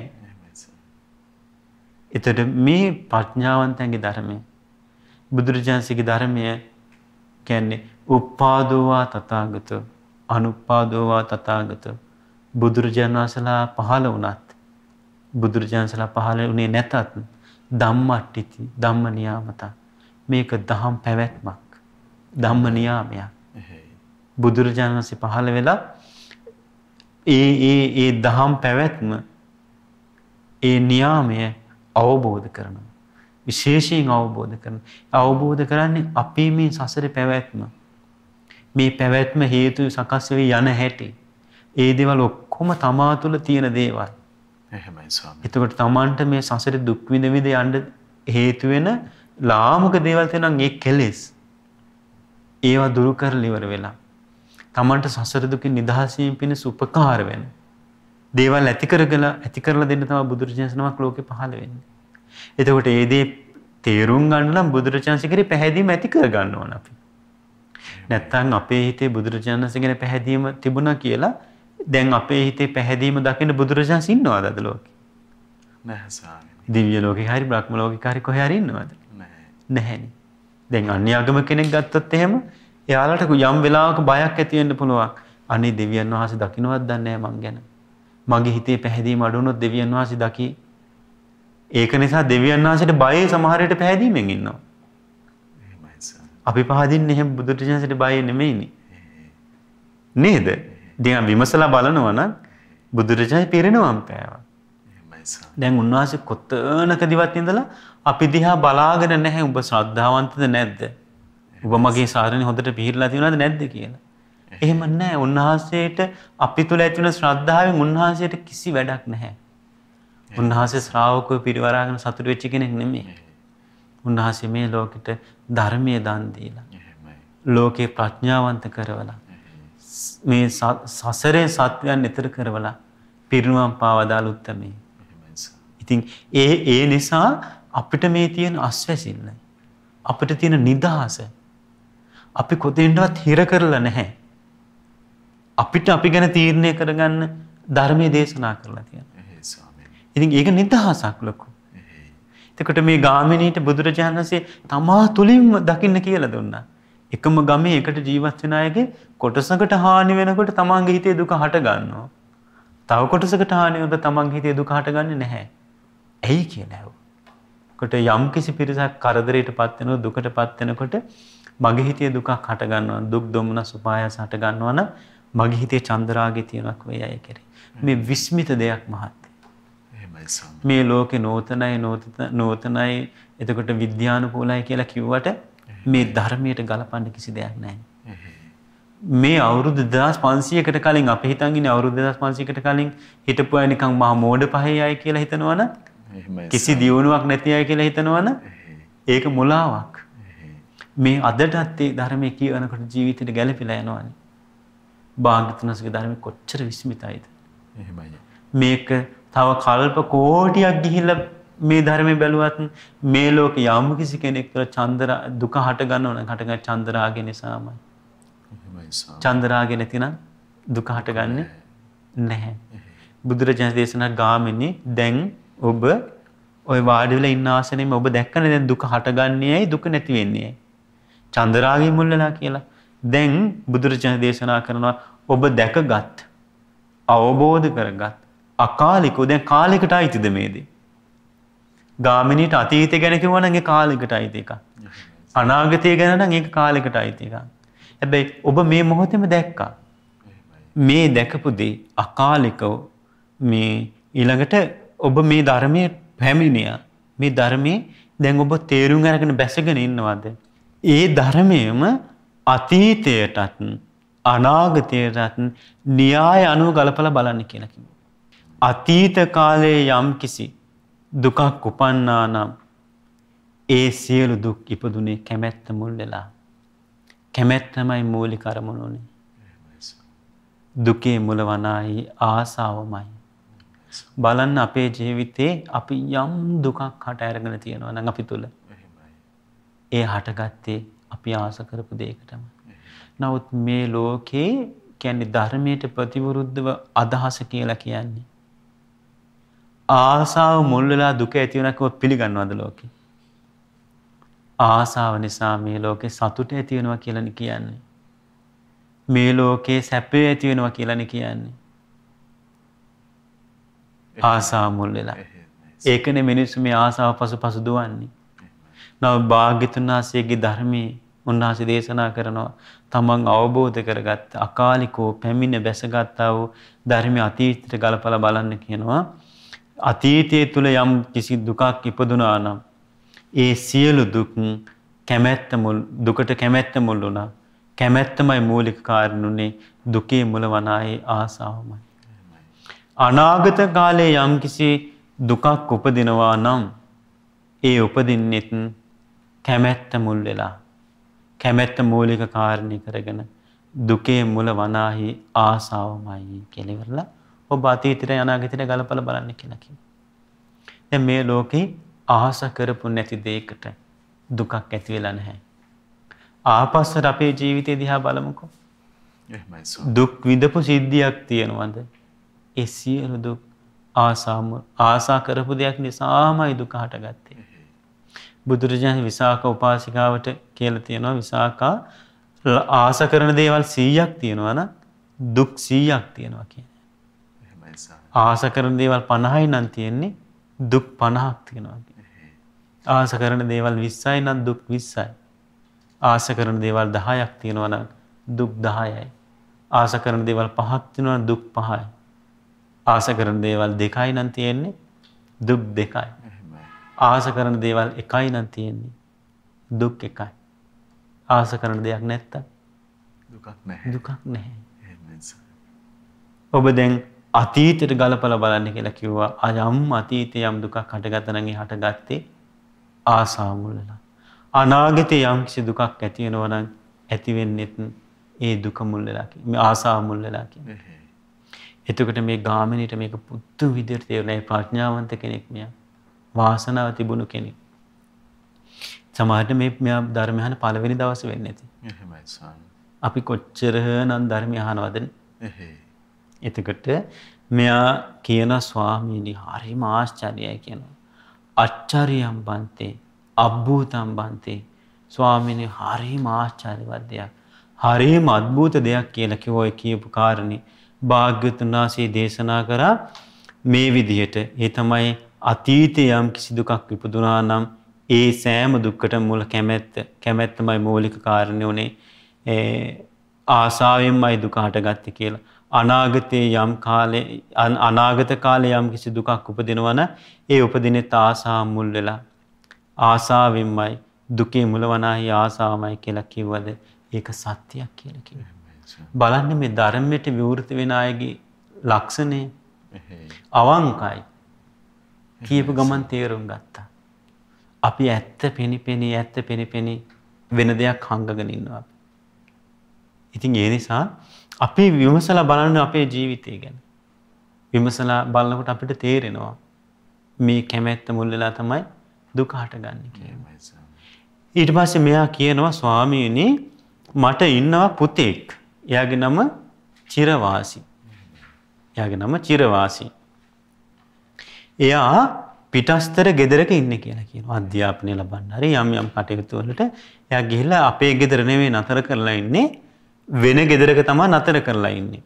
එතට මේ ප්‍රඥාවන්තයන්ගේ ධර්මය බුදුරජාන්සේගේ ධර්මය කියන්නේ උප්පාදෝවා තථාගත අනුප්පාදෝවා තථාගත බුදුරජාණන් වහන්සේලා පහළ වුණත් බුදුරජාණන්සලා පහළ වුණේ නැතත් ධම්මට්ටිති ධම්ම නියාමත මේක දහම් පැවැත්මක් ධම්ම නියාමයක් බුදුරජාණන් වහන්සේ පහළ වෙලා ඒ ඒ ඒ දහම් පැවැත්ම ඒ නියාමය අවබෝධ කරනවා. විශේෂයෙන් අවබෝධ කරන. අවබෝධ කරන්නේ අපි මේ සසරේ පැවැත්ම. මේ පැවැත්ම හේතු සකස් වෙවි යන හැටි. ඒ දේවල් ඔක්කොම තමා තුළ තියෙන දේවල්. එහෙමයි ස්වාමී. එතකොට Tamanට මේ සසරේ දුක් විඳ විඳ යන්න හේතු වෙන ලාමක දේවල් තියෙනම් ඒ කෙලෙස්. ඒවා දුරු කරලා ඉවර වෙලා. Tamanට සසර දුකින් නිදහසින් පිණිස උපකාර වෙනවා. දේවල් ඇති කරගලා ඇති කරලා දෙන්න තමයි බුදුරජාණන් නමක් ලෝකේ පහළ වෙන්නේ. එතකොට ඒ දේ තේරුම් ගන්න නම් බුදුරජාණන් ශ්‍රීගේ පැහැදීම ඇති කර ගන්න ඕන අපි. නැත්තම් අපේ හිතේ බුදුරජාණන් ගැන පැහැදීම තිබුණා කියලා දැන් අපේ හිතේ පැහැදීම දකින බුදුරජාණන් ඉන්නවද අද ලෝකේ?
නැහැ ස්වාමීනි.
දිව්‍ය ලෝකේ හරි බ්‍රහ්ම ලෝකේ හරි කොහේ හරි ඉන්නවද? නැහැ. නැහැනේ. දැන් අන්‍ය ආගම කෙනෙක් ගත්තොත් එහෙම එයාලට යම් වෙලාවක බයක් ඇති වෙන්න පුළුවන්. අනේ දෙවියන් වහන්සේ දකින්නවත් දන්නේ නැහැ මං ගැන. මගේ හිතේ පැහැදීම අඩු වුණොත් දෙවියන් වහන්සේ දකි. ඒක නිසා දෙවියන් වහන්සේට බයේ සමහරයට පැහැදීමෙන් ඉන්නවා. අපි පහදින්නේ එහෙම බුදුරජාණන්සේට බය නෙමෙයිනේ. නේද? ඉතින් විමසලා බලනවා නම් බුදුරජාණන් පිරිනවම් පෑවා. දැන් උන්වහන්සේ කොතනකදවත් ඉඳලා අපි දිහා බලාගෙන නැහැ උඹ ශ්‍රද්ධාවන්තද නැද්ද? ඔබ මගේ සාරණේ හොඳට පිළිහිලා තියනවද නැද්ද කියලා. එහෙම නැහැ. උන්වහන්සේට අපි තුල ඇති වෙන ශ්‍රද්ධාවෙන් උන්වහන්සේට කිසි වැඩක් නැහැ. උන්වහන්සේ ශ්‍රාවකව පිරිවරාගෙන සතුට වෙච්ච කෙනෙක් නෙමෙයි. උන්වහන්සේ මේ ලෝකෙට ධර්මයේ දන් දීලා. ලෝකේ ප්‍රඥාවන්ත කරවලා. මේ සසරේ සත්වයන් ඈතර කරවලා පිරිනුවම් පාවදාල උත්තමේ. ඉතින් ඒ ඒ නිසා අපිට මේ තියෙන අස්වැසිල්ල අපිට තියෙන නිදහස අපි කොතෙන්වත් හිර කරලා නැහැ. අපිට අපි ගැන තීරණය කරගන්න ධර්මයේ දේශනා කරලා තියෙනවා. ඉතින් ඒක නිදහසක් ලොකු. එතකොට මේ ගාමිණීට බුදුරජාණන් වහන්සේ තමා තුලින්ම දකින්න කියලා දුන්නා. එකම ගමේ එකට ජීවත් වෙන අයගේ කොටසකට හානි වෙනකොට තමන්ගේ හිතේ දුක හට ගන්නවා. තව කොටසකට හානි වෙනකොට තමන්ගේ හිතේ දුක හටගන්නේ නැහැ. ඇයි කියලා ඇහුවා. කොට යම් කිසි පිරිසක් කරදරයටපත් වෙනවා දුකටපත් වෙනකොට මගේ හිතේ දුකක් හට ගන්නවා දුක් දුම්නස් උපායස හට ගන්නවා නම් මගේ හිතේ චන්දරාගේ තියෙනක් වේ අය කෙරේ. මේ විස්මිත දෙයක් මහත්තේ. මේ ලෝකෙ නෝතනයි නෝතනයි එතකොට විද්‍යානුකූලයි කියලා කිව්වට මේ ධර්මයට ගලපන්න කිසි දෙයක් නැහැ. මේ අවුරුදු 2500කට කලින් අපි හිතන් ඉන්නේ අවුරුදු 2500කට කලින් හිටපු අය නිකන් මහා මෝඩ පහේ අය කියලා හිතනවනම් කිසි දියුණුවක් නැති අය කියලා හිතනවනම් ඒක මුලාවක්. මේ අදටත් ධර්මයේ කියනකොට ජීවිතේට ගැළපිලා යනවනේ. භාගිතනසගේ ධර්ම කොච්චර විස්මිතයිද. මේක තව කල්ප කෝටියක් ගිහිල්ල මේ ධර්මය බැලුවත් මේ ලෝක යම් කිසි කෙනෙක් තුළ චන්දර දුක හට ගන්න ඕන හටග චන්දරාග නිසාමයි. චන්දරාග නැතිනම් දුක හටගන්නේ නැහැ. බුදුරජාණන් දේශනා ගාමිණි දැන් ඔබ ඔය වාඩිවෙල ඉන්න ආසනෙම ඔබ දැක්කන දැන් දුක හටගන්නේයි දුක නැති වෙන්නේයි. චන්දරාගය මුල්ලලා කියලා. දැන් බුදුරජාණන් දේශනා කරනවා ඔබ දැකගත් අවබෝධ කරගත් අකාලිකෝ දැන් කාලෙකට අයිතිද මේ දේ? ගාමිනීට අතීතය ගැන කිව්වා නම් ඒ කාලෙකට අයිති එකක්. අනාගතය ගැන නම් ඒක කාලෙකට අයිති එකක්. හැබැයි ඔබ මේ මොහොතේම දැක්කා. මේ දැකපු දේ අකාලිකව මේ ඊළඟට ඔබ මේ ධර්මයේ පැමිණියා. මේ ධර්මයේ දැන් ඔබ තේරුම් අරගෙන බැසගෙන ඉන්නවද? ඒ ධර්මයේම අතීතයටත් අනාගතයටත් න්‍යාය අනුව ගලපල බලන්න කියලකිව. අතීත කාලයේ යම් කිසි දුකක් උපන්නා නම් ඒ සියලු දුක් ඉපදුනේ කැමැත්ත මුල් වෙලා. කැමැත්තමයි මූලි කරමුණුනේ. දුකේ මුල වනාහි ආසාවමයි. බලන්න අපේ ජීවිතේ අපි යම් දුකක් හට අරගෙන තියෙනවා නම් අපි තුල. ඒ හටගත්තේ අපි ආස කරපු දෙයකටම. නමුත් මේ ලෝකේ කියන්නේ ධර්මයට ප්‍රතිවිරුද්ධව අදහස කියලා කියන්නේ. ආසාව මුල් වෙලා දුක ඇති වෙනකම පිළිගන්නවද ලෝකේ? ආසාව නිසා මේ ලෝකේ සතුට ඇති වෙනවා කියලානේ කියන්නේ. මේ ලෝකේ සැපේ ඇති වෙනවා කියලානේ කියන්නේ. ආසාව මුල් වෙලා. ඒකනේ මිනිස්සු මේ ආසාව පසුපස දුවන්නේ. නව භාග්‍යතුන්හසේගේ ධර්මයේ උන්වහන්සේ දේශනා කරනවා තමන් අවබෝධ කරගත් අකාලිකෝ පැමිණ බැසගත්තා වූ ධර්මයේ අතීතයට ගලපලා බලන්න කියනවා අතීතයේ තුල යම් කිසි දුකක් ඉපදුනා නම් ඒ සියලු දුක් කැමැත්ත මුල් දුකට කැමැත්ත මුල් වුණා කැමැත්තමයි මූලික කාරණුනේ දුකේ මුල වනායේ ආසාවමයි අනාගත කාලේ යම් කිසි දුකක් උපදිනවා නම් ඒ උපදින්නෙත් කැමැත්ත මුල් වෙලා කැමැත්ත මූලික කාරණය කරගෙන දුකේ මුල වනාහි ආසාවමයි කියලා ඉවරලා ඔබ අතීතයට අනාගතයට ගලපලා බලන්න කියලා කිව්වා. දැන් මේ ලෝකේ ආස කරපු නැති දෙයකට දුකක් ඇති වෙලා නැහැ. ආපස්සට අපේ ජීවිතය දිහා බලමුකෝ. එහෙමයි දුක් විඳපු සිද්ධියක් තියෙනවද? ඒ සියලු දුක් ආසාම ආසා කරපු දෙයක් නිසාමයි දුක හටගත්තේ. බුදුරජාණන් විසාක උපාසිකාවට කියලා තියෙනවා විසාකා ආස කරන දේවල් 100ක් තියෙනවා නම් දුක් 100ක් තියෙනවා කියන්නේ. එහෙමයි සාර. ආස කරන දේවල් 50යි නම් තියෙන්නේ දුක් 50ක් තියෙනවා කියන්නේ. ආස කරන දේවල් 20යි නම් දුක් 20යි. ආස කරන දේවල් 10ක් තියෙනවා නම් දුක් 10යි. ආස කරන දේවල් 5ක් තියෙනවා නම් දුක් 5යි. ආස කරන දේවල් 2යි නම් තියෙන්නේ දුක් 2යි. ආස කරන දේවල් එකයි නම් තියෙන්නේ. දුක් එකයි. ආස කරන දෙයක් නැත්තම්
දුකක් නැහැ. දුකක් නැහැ.
ඔබ දැන් අතීතයට ගලපල බලන්න කියලා කිව්වා. අයම් අතීතේ යම් දුකක් හටගත්ත නම් ඒ හටගත්තේ ආසාව මුල්ලලා. අනාගතේ යම් කිසි දුකක් ඇති වෙනවා නම් ඇති වෙන්නෙත් ඒ දුක මුල් වෙලා කියන්නේ මේ ආසාව මුල් වෙලා කියන්නේ. එතකොට මේ ගාමිනීට මේක පුදුම විදිහට තේරුණා. ඒ ප්‍රඥාවන්ත කෙනෙක් මෙයා. වාසනාව තිබුණු කෙනෙක්. සමහරට මේ මෙයා ධර්ම අහන පළවෙනි දවස වෙන්නේ නැති.
එහෙමයි ස්වාමී.
අපි කොච්චර නම් ධර්ම අහනවද? එතකොට මෙයා කියන ස්වාමීනි හරිම ආශ්චර්යයි කියනවා. අච්චරියම් බන්තේ, අබ්බූතම් බන්තේ ස්වාමීනි හරිම ආශ්චර්යවත් දෙයක්. හරිම අද්භූත දෙයක් කියලා කිව්වයි කියපු කාරණේ භාග්‍යතුන් වහන්සේ දේශනා කරා මේ විදිහට. ඒ තමයි අතීතයේ යම් කිසි දුකක් ඉපදුනා නම් ඒ සෑම දුක්කට මුල කැමැත්ත කැමැත්තමයි මූලික කාරණය උනේ ආසාවෙන්මයි දුක හටගත්තේ කියලා. අනාගතයේ යම් කාලේ අනාගත කාලේ යම් කිසි දුකක් උපදිනවන ඒ උපදිනෙත් ආසාව මුල් වෙලා ආසාවෙන්මයි දුකේ මුල වනාහි ආසාවමයි කියලා කිව්වද ඒක සත්‍යයක් කියලා කිව්වා. බලන්න මේ ධර්මයට විවෘත වෙන අයගේ ලක්ෂණය අවංකයි. කියපු ගමන් තේරුම් ගත්තා. අපි ඇත්ත පෙනිපෙනී ඇත්ත පෙනිපෙනී වෙන දෙයක් හංගගෙන ඉන්නවා අපි. ඉතින් ඒ නිසා අපි විමසලා බලන්න අපේ ජීවිතය ගැන. විමසලා බලනකොට අපිට තේරෙනවා මේ කැමැත්ත මුල් වෙලා තමයි දුක හටගන්නේ කියලා. ඊට පස්සේ මෙයා කියනවා ස්වාමීනි මට ඉන්නවා පුතෙක්. එයාගේ නම චිරවාසි. එයාගේ නම චිරවාසි. එයා පිටස්තර ගෙදරක ඉන්න කියලා කියන අධ්‍යාපනය ලබන්න හරි යම් යම් කටයුතු වලට එයා ගිහිල්ලා අපේ ගෙදර නෙවෙයි නතර කරලා ඉන්නේ වෙන ගෙදරක තමයි නතර කරලා ඉන්නේ.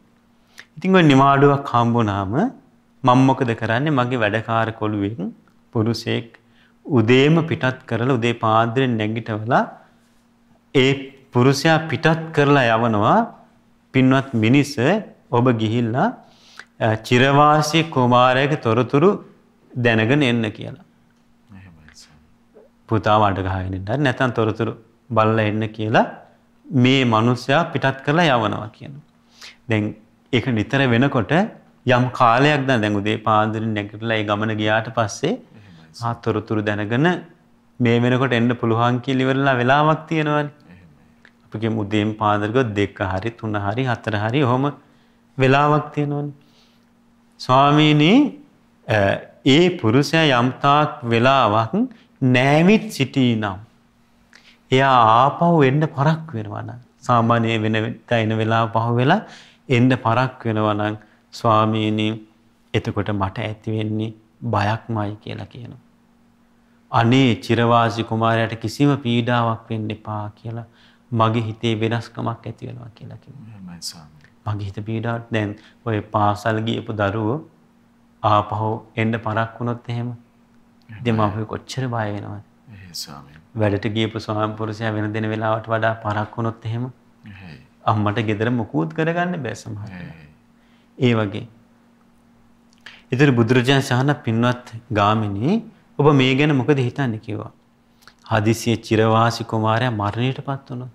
ඉතින් ওই නිවාඩුවක් හම්බුනාම මම මොකද කරන්නේ මගේ වැඩකාර කොළුවෙන් පුරුෂයෙක් උදේම පිටත් කරලා උදේ පාන්දරෙන් නැගිටවලා ඒ පුරුෂයා පිටත් කරලා යවනවා පින්වත් මිනිස ඔබ ගිහිල්ලා චිරවාසී කුමාරයෙක් තොරතුරු දැනගෙන එන්න කියලා. පුතා වඩ ගහගෙන ඉන්න. නැත්නම් තොරතුරු බලලා එන්න කියලා මේ මිනිස්සයා පිටත් කරලා යවනවා කියනවා. දැන් ඒක නිතර වෙනකොට යම් කාලයක් දැන් දැන් උදේ පාන්දරින් නැගිටලා ඒ ගමන ගියාට පස්සේ ආ තොරතුරු දැනගෙන මේ වෙනකොට එන්න පුළුවන් කියලා ඉවරලා වෙලාවක් තියෙනවනේ. අපි කියමු උදේම පාන්දර ගියොත් දෙක හරි තුන හරි හතර හරි ඔහොම වෙලාවක් තියෙනවනේ. ස්වාමීනි ඒ පුරුෂයා යම්තාක් වෙලාවක් නෑවිත් සිටී නම්. එයා ආපහු එන්න පරක් වෙනවන. සාමානය වෙන එන වෙලා පහු වෙලා එන්න පරක් වෙනවනං ස්වාමීනී එතකොට මට ඇතිවෙන්නේ බයක්මයි කියලා කියනවා. අනේ චිරවාසි කුමාරයට කිසිම පීඩාවක් වෙන්න එපා කියලා මගේ හිතේ වෙනස්කමක් ඇති වෙනවා කියලා කිව්වා. මගේ හිත පීඩාවක් දැන් ඔය පාසල් ගියපු දරුවෝ ආපහු එන්න පරක් වුණොත් එහෙම දෙමාපිය කොච්චර බය වෙනවද? ඒ ස්වාමීන්. වැඩට ගියපු ස්වාමිපුරුෂයා වෙන දෙන වෙලාවට වඩා පරක් වුණොත් එහෙම අම්මට ගෙදර මුකුත් කරගන්න බෑ සමහර ඒ වගේ. ඉතින් බුදුරජාණන් සහන පින්වත් ගාමිණී ඔබ මේ ගැන මොකද හිතන්නේ කිව්වා. හදිසියේ චිරවාසි කුමාරයා මරණයටපත් වුණොත්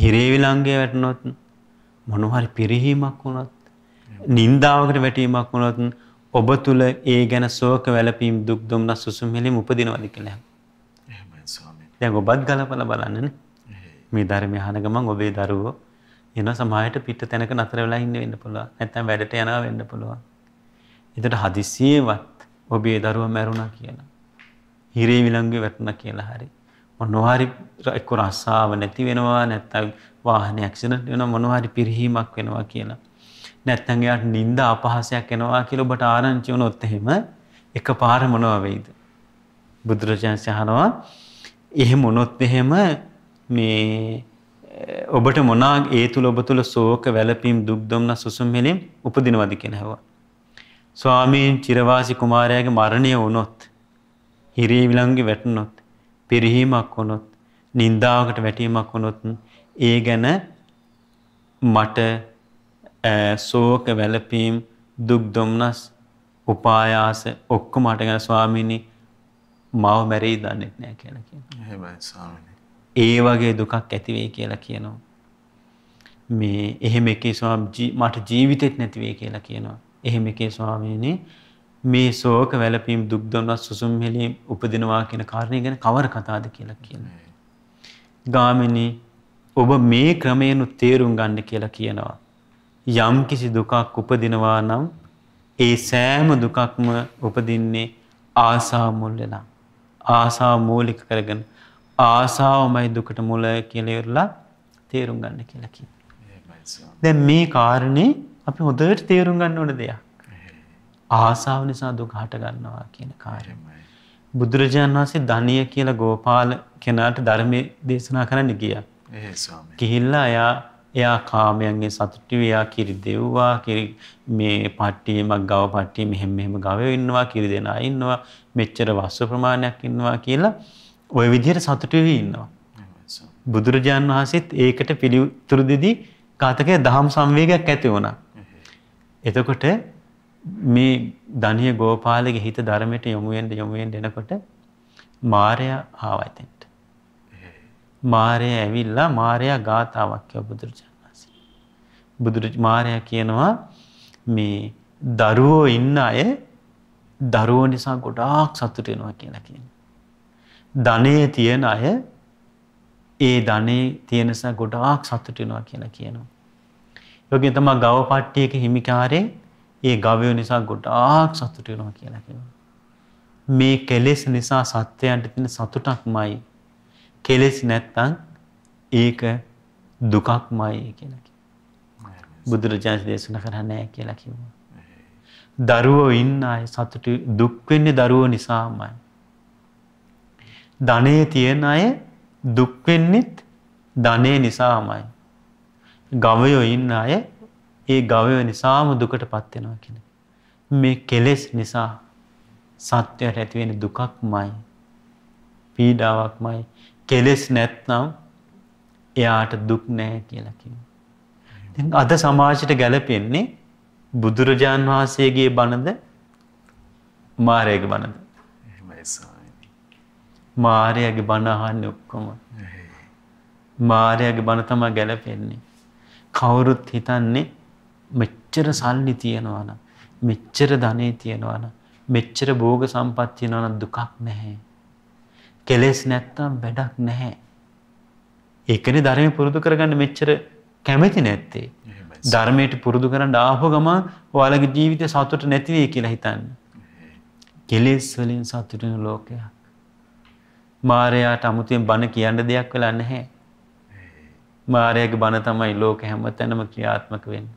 හිරේ විලංගය වැටුණොත් මොනවා හරි පිරිහීමක් වුණොත් නින්දාවකට වැටීමක් වුණොත් ඔබ තුල ඒ ගැන ශෝක වැළපීම් දුක් දුම්නස් සුසුම් හෙලීම් උපදිනවද කියලා. එහෙමයි ස්වාමී. දැන් ඔබත් ගලපලා බලන්නනේ. මේ ධර්මය අහන ගමන් ඔබේ දරුවෝ එන සමායට පිට තැනක නතර වෙලා ඉන්න වෙන්න පුළුවන්. නැත්නම් වැඩට යනවා වෙන්න පුළුවන්. ඒකට හදිසියෙවත් ඔබේ දරුවා මැරුණා කියලා. හිරේ විලංගුවේ වැටුණා කියලා හරි. මොනවා හරි එක්ක රස්සාව නැති වෙනවා නැත්නම් වාහන ඇක්සිඩන්ට් වෙනවා මොනවා හරි පිරිහීමක් වෙනවා කියලා. නැත්තං එයාට නින්ද අපහාසයක් එනවා කියලා ඔබට ආරංචි වුණොත් එහෙම එකපාර මොනවා වෙයිද? බුදුරජාණන් සහනවා එහෙම වුණොත් එහෙම මේ ඔබට මොනා ඒ තුල ඔබ තුල ශෝක වැළපීම් දුක් දුම්න සුසුම් මෙලෙම් උපදිනවද කියලා ඇහුවා. ස්වාමීන් චිරවාසි කුමාරයාගේ මරණය වුණොත් හිරේ විලංගු වැටුණොත් පිරිහීමක් වුණොත් නින්දාවකට වැටීමක් වුණොත් ඒ ගැන මට සෝක වැළපීම් දුක් දුම්නස් උපායාස ඔක්කොම අටගෙන ස්වාමීනි මව මැරෙයි දන්නෙත්
නෑ කියලා කියනවා. එහෙමයි ස්වාමීනි.
ඒ වගේ දුකක් ඇති වෙයි කියලා කියනවා. මේ එහෙම එකේ ස්වාමී මට ජීවිතෙත් නැති වෙයි කියලා කියනවා. එහෙම එකේ ස්වාමීනි මේ ශෝක වැළපීම් දුක් දුම්නස් සුසුම් හෙලීම් උපදිනවා කියන කාරණේ ගැන කවර කතාවද කියලා කියනවා. ගාමිනී ඔබ මේ ක්‍රමයෙන් තේරුම් ගන්න කියලා කියනවා. යම් කිසි දුකක් උපදිනවා නම් ඒ සෑම දුකක්ම උපදින්නේ ආසා මුල් වෙලා. ආසා මූලික කරගෙන ආසාවමයි දුකට මුල කියලා ඉවරලා තේරුම් ගන්න කියලා කියනවා. දැන් මේ කාරණේ අපි හොඳට තේරුම් ගන්න ඕන දෙයක්. ආසාව නිසා දුක හට ගන්නවා කියන කාරණය. බුදුරජාණන් වහන්සේ ධනිය කියලා ගෝපාල කෙනාට ධර්මයේ දේශනා කරන්න ගියා.
එහෙ ස්වාමී.
ගිහිල්ලා එයා එයා කාමයන්ගේ සතුටු එයා කිරි දෙව්වා කිරි මේ පට්ටියමක් ගව පට්ටිය මෙහෙම මෙහෙම ගවයෝ ඉන්නවා කිරි දෙන අය ඉන්නවා මෙච්චර වස්තු ප්‍රමාණයක් ඉන්නවා කියලා ওই විදිහට සතුටු වෙ ඉන්නවා බුදුරජාන් වහන්සේත් ඒකට පිළිතුරු දෙදී ඝාතකයේ දහම් සංවේගයක් ඇති වුණා එතකොට මේ ධනිය ගෝපාලගේ හිත ධර්මයට යොමු වෙන්න යොමු වෙන්න එනකොට මාරයා ආවා එතෙන්ට. මාරයා ඇවිල්ලා මාරයා ගාතාවක් කියව බුදුරජාණන්. බුදුරජමාරයා කියනවා මේ දරුවෝ ඉන්න අය දරුවෝ නිසා ගොඩාක් සතුට වෙනවා කියලා කියනවා. ධනෙ තියෙන අය ඒ ධනෙ තියෙන නිසා ගොඩාක් සතුට වෙනවා කියලා කියනවා. යෝගී තමයි ගව පට්ටියක හිමිකාරයෙන් ඒ ගවය නිසා ගොඩාක් සතුට වෙනවා කියලා කියනවා. මේ කෙලෙස් නිසා සත්‍යයන්ට තියෙන සතුටක්මයි. කෙලෙස් නැත්තම් ඒක දුකක්මයි කියලා කියනවා. බුදුරජාණන් දේශනා කරා නෑ කියලා කිව්වා. දරුවෝ ඉන්න අය සතුට දුක් වෙන්නේ දරුවෝ නිසාමයි. ධනේ තියෙන අය දුක් වෙන්නේත් ධනේ නිසාමයි. ගවයෝ ඉන්න අය ඒ ගවයෝ නිසාම දුකටපත් වෙනවා කියන. මේ කෙලෙස් නිසා සත්‍යයට ඇති වෙන දුකක්මයි පීඩාවක්මයි කෙලෙස් නැත්නම් එයාට දුක් නෑ කියලා කිව්වා. අද සමාජයට ගැලපෙන්නේ බුදුරජාන් වහන්සේගේ බණද මාරයගේ බණද මාරයගේ බණ අහන්නේ ඔක්කොම මාරයගේ බණ තමයි ගැලපෙන්නේ කවුරුත් හිතන්නේ මෙච්චර සල්ලි තියනවා නම් මෙච්චර ධනෙ තියනවා නම් මෙච්චර භෝග සම්පත් තියනවා නම් දුකක් නැහැ කෙලෙස් නැත්තම් වැඩක් නැහැ ඒකනේ ධර්මය පුරුදු කරගන්න මෙච්චර කැමැති නැත්තේ. ධර්මයට පුරුදු කරන්න ආහෝ ගමන් ඔයාලගේ ජීවිතය සතුට නැති වෙයි කියලා හිතන්න. කෙලෙස් වලින් සතුට වෙන ලෝකයක්. මායයට 아무තෙන් බන කියන්න දෙයක් වෙලා නැහැ. මායයාගේ බන තමයි ලෝක හැමතැනම ක්‍රියාත්මක වෙන්නේ.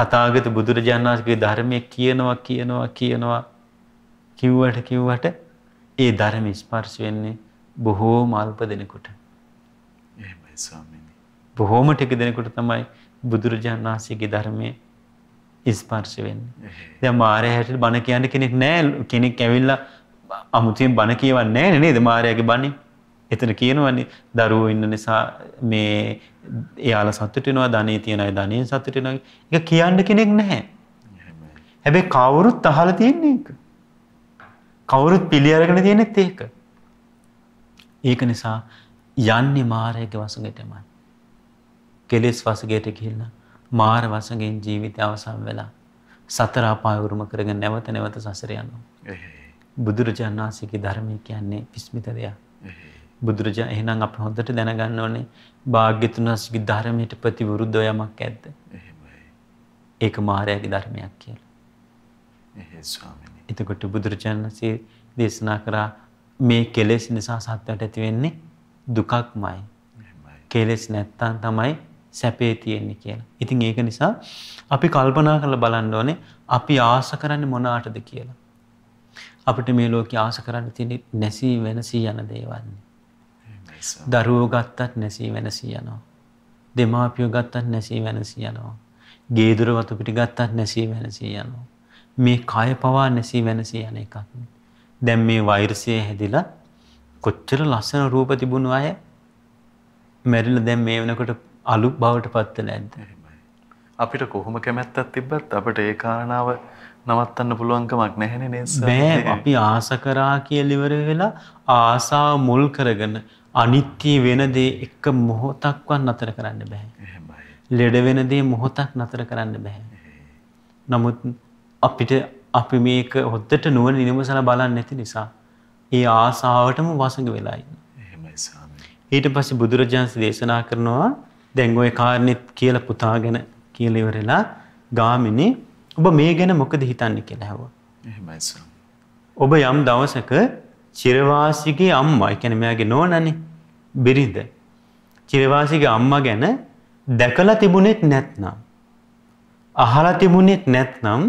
තථාගත බුදුරජාණන් වහන්සේගේ ධර්මයේ කියනවා කියනවා කියනවා කිව්වට කිව්වට ඒ ධර්ම ස්පර්ශ වෙන්නේ බොහෝම අල්ප දෙනෙකුට. එහෙමයි ස්වාමී. බොහෝම ටික දෙනෙකුට තමයි බුදුරජාණන් වහන්සේගේ ධර්මයේ ස්පර්ශ වෙන්නේ. දැන් මාරයා හැටියට බණ කියන්න කෙනෙක් නැහැ. කෙනෙක් ඇවිල්ලා අමුතුවෙන් බණ කියවන්නේ නැහැ නේද මාරයාගේ බණේ. එතන කියනවනේ දරුවෝ ඉන්න නිසා මේ එයාලා සතුට වෙනවා ධනෙ තියන අය ධනෙන් සතුට වෙනවා. ඒක කියන්න කෙනෙක් නැහැ. හැබැයි කවුරුත් අහලා තියන්නේ ඒක. කවුරුත් පිළි අරගෙන තියෙනෙත් ඒක. ඒක නිසා යන්නේ මාරයාගේ වසඟටමයි. කෙලෙස් වසඟයට ගිහිල්ලා මාර වසඟෙන් ජීවිතය අවසන් වෙලා සතර අපාය උරුම කරගෙන නැවත නැවත සසර යනවා. බුදුරජාණන් වහන්සේගේ ධර්මය කියන්නේ විස්මිත දෙයක්. බුදුරජාණන් එහෙනම් අපි හොඳට දැනගන්න ඕනේ භාග්‍යතුන් වහන්සේගේ ධර්මයට ප්‍රතිවිරුද්ධ යමක් ඇද්ද? ඒක මායාවේ ධර්මයක් කියලා.
එහෙ ස්වාමීනි.
එතකොට බුදුරජාණන් වහන්සේ දේශනා කරා මේ කෙලෙස් නිසා සත්‍යයට ඇති වෙන්නේ දුකක්මයි. කෙලෙස් නැත්තම් තමයි සැපේ තියෙන්නේ කියලා. ඉතින් ඒක නිසා අපි කල්පනා කරලා බලන්න ඕනේ අපි ආස කරන්නේ මොනාටද කියලා. අපිට මේ ලෝකේ ආස කරන්න තියෙන්නේ නැසී වෙනසී යන දේවල්. දරුවෝ ගත්තත් නැසී වෙනසී යනවා. දෙමාපියෝ ගත්තත් නැසී වෙනසී යනවා. ගේ දොර වතු පිටි ගත්තත් නැසී වෙනසී යනවා. මේ කය පවා නැසී වෙනසී යන එකක්. දැන් මේ වෛරසය හැදිලා කොච්චර ලස්සන රූප තිබුණු අය මැරිලා දැන් මේ වෙනකොට අලුත් බවට
පත්ත නැද්ද. අපිට කොහොම කැමැත්තත් තිබ්බත් අපට ඒ කාරණාව නවත්තන්න පුළුවන්කමක් නැහැන නෙස් බෑ
අපි ආසකරා කියලිවර වෙලා ආසා මුල් කරගන්න අනිත්‍යී වෙනදේ එක මොහොතක්වත් නතර කරන්න බැහැ. ලෙඩ වෙනදේ මොහොතක් නතර කරන්න බැහැ. නමුත් අපිට අපි මේක හොත්තට නුවන නිමසල බලන්න නැති නිසා. ඒ ආසාාවටම වසඟ වෙලායි. ඊට පස්සේ බුදුරජාන්ස දේශනා කරනවා දැන් ওই කාරණෙත් කියලා පුතා ගැන කියලා ඉවරලා ගාමිණී ඔබ මේ ගැන මොකද හිතන්නේ කියලා ඇහුවා. එහෙමයි සර්. ඔබ යම් දවසක චිරවාසිගේ අම්මා, ඒ කියන්නේ මෙයාගේ නෝනානේ බිරිඳ. චිරවාසිගේ අම්මා ගැන දැකලා තිබුණෙත් නැත්නම් අහලා තිබුණෙත් නැත්නම්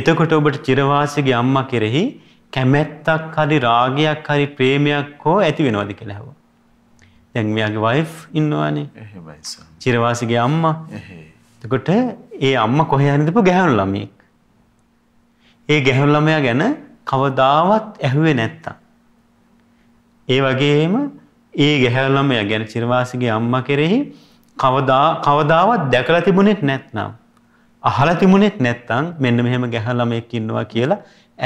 එතකොට ඔබට චිරවාසිගේ අම්මා කෙරෙහි කැමැත්තක් හරි රාගයක් හරි ප්‍රේමයක් හෝ ඇති වෙනවද කියලා ඇහුවා. දැන් මෙයාගේ වයිෆ් ඉන්නවානේ. එහෙමයි සර්. චිරවාසිගේ අම්මා. එහෙයි. එතකොට ඒ අම්මා කොහේ හරිදපු ගැහැණු ළමයෙක්. ඒ ගැහැණු ළමයා ගැන කවදාවත් ඇහුවේ නැත්තම්. ඒ වගේම ඒ ගැහැණු ළමයා ගැන චිරවාසිගේ අම්මා කෙරෙහි කවදා කවදාවත් දැකලා තිබුණෙත් නැත්නම් අහලා තිබුණෙත් නැත්නම් මෙන්න මෙහෙම ගැහැණු ළමයෙක් ඉන්නවා කියලා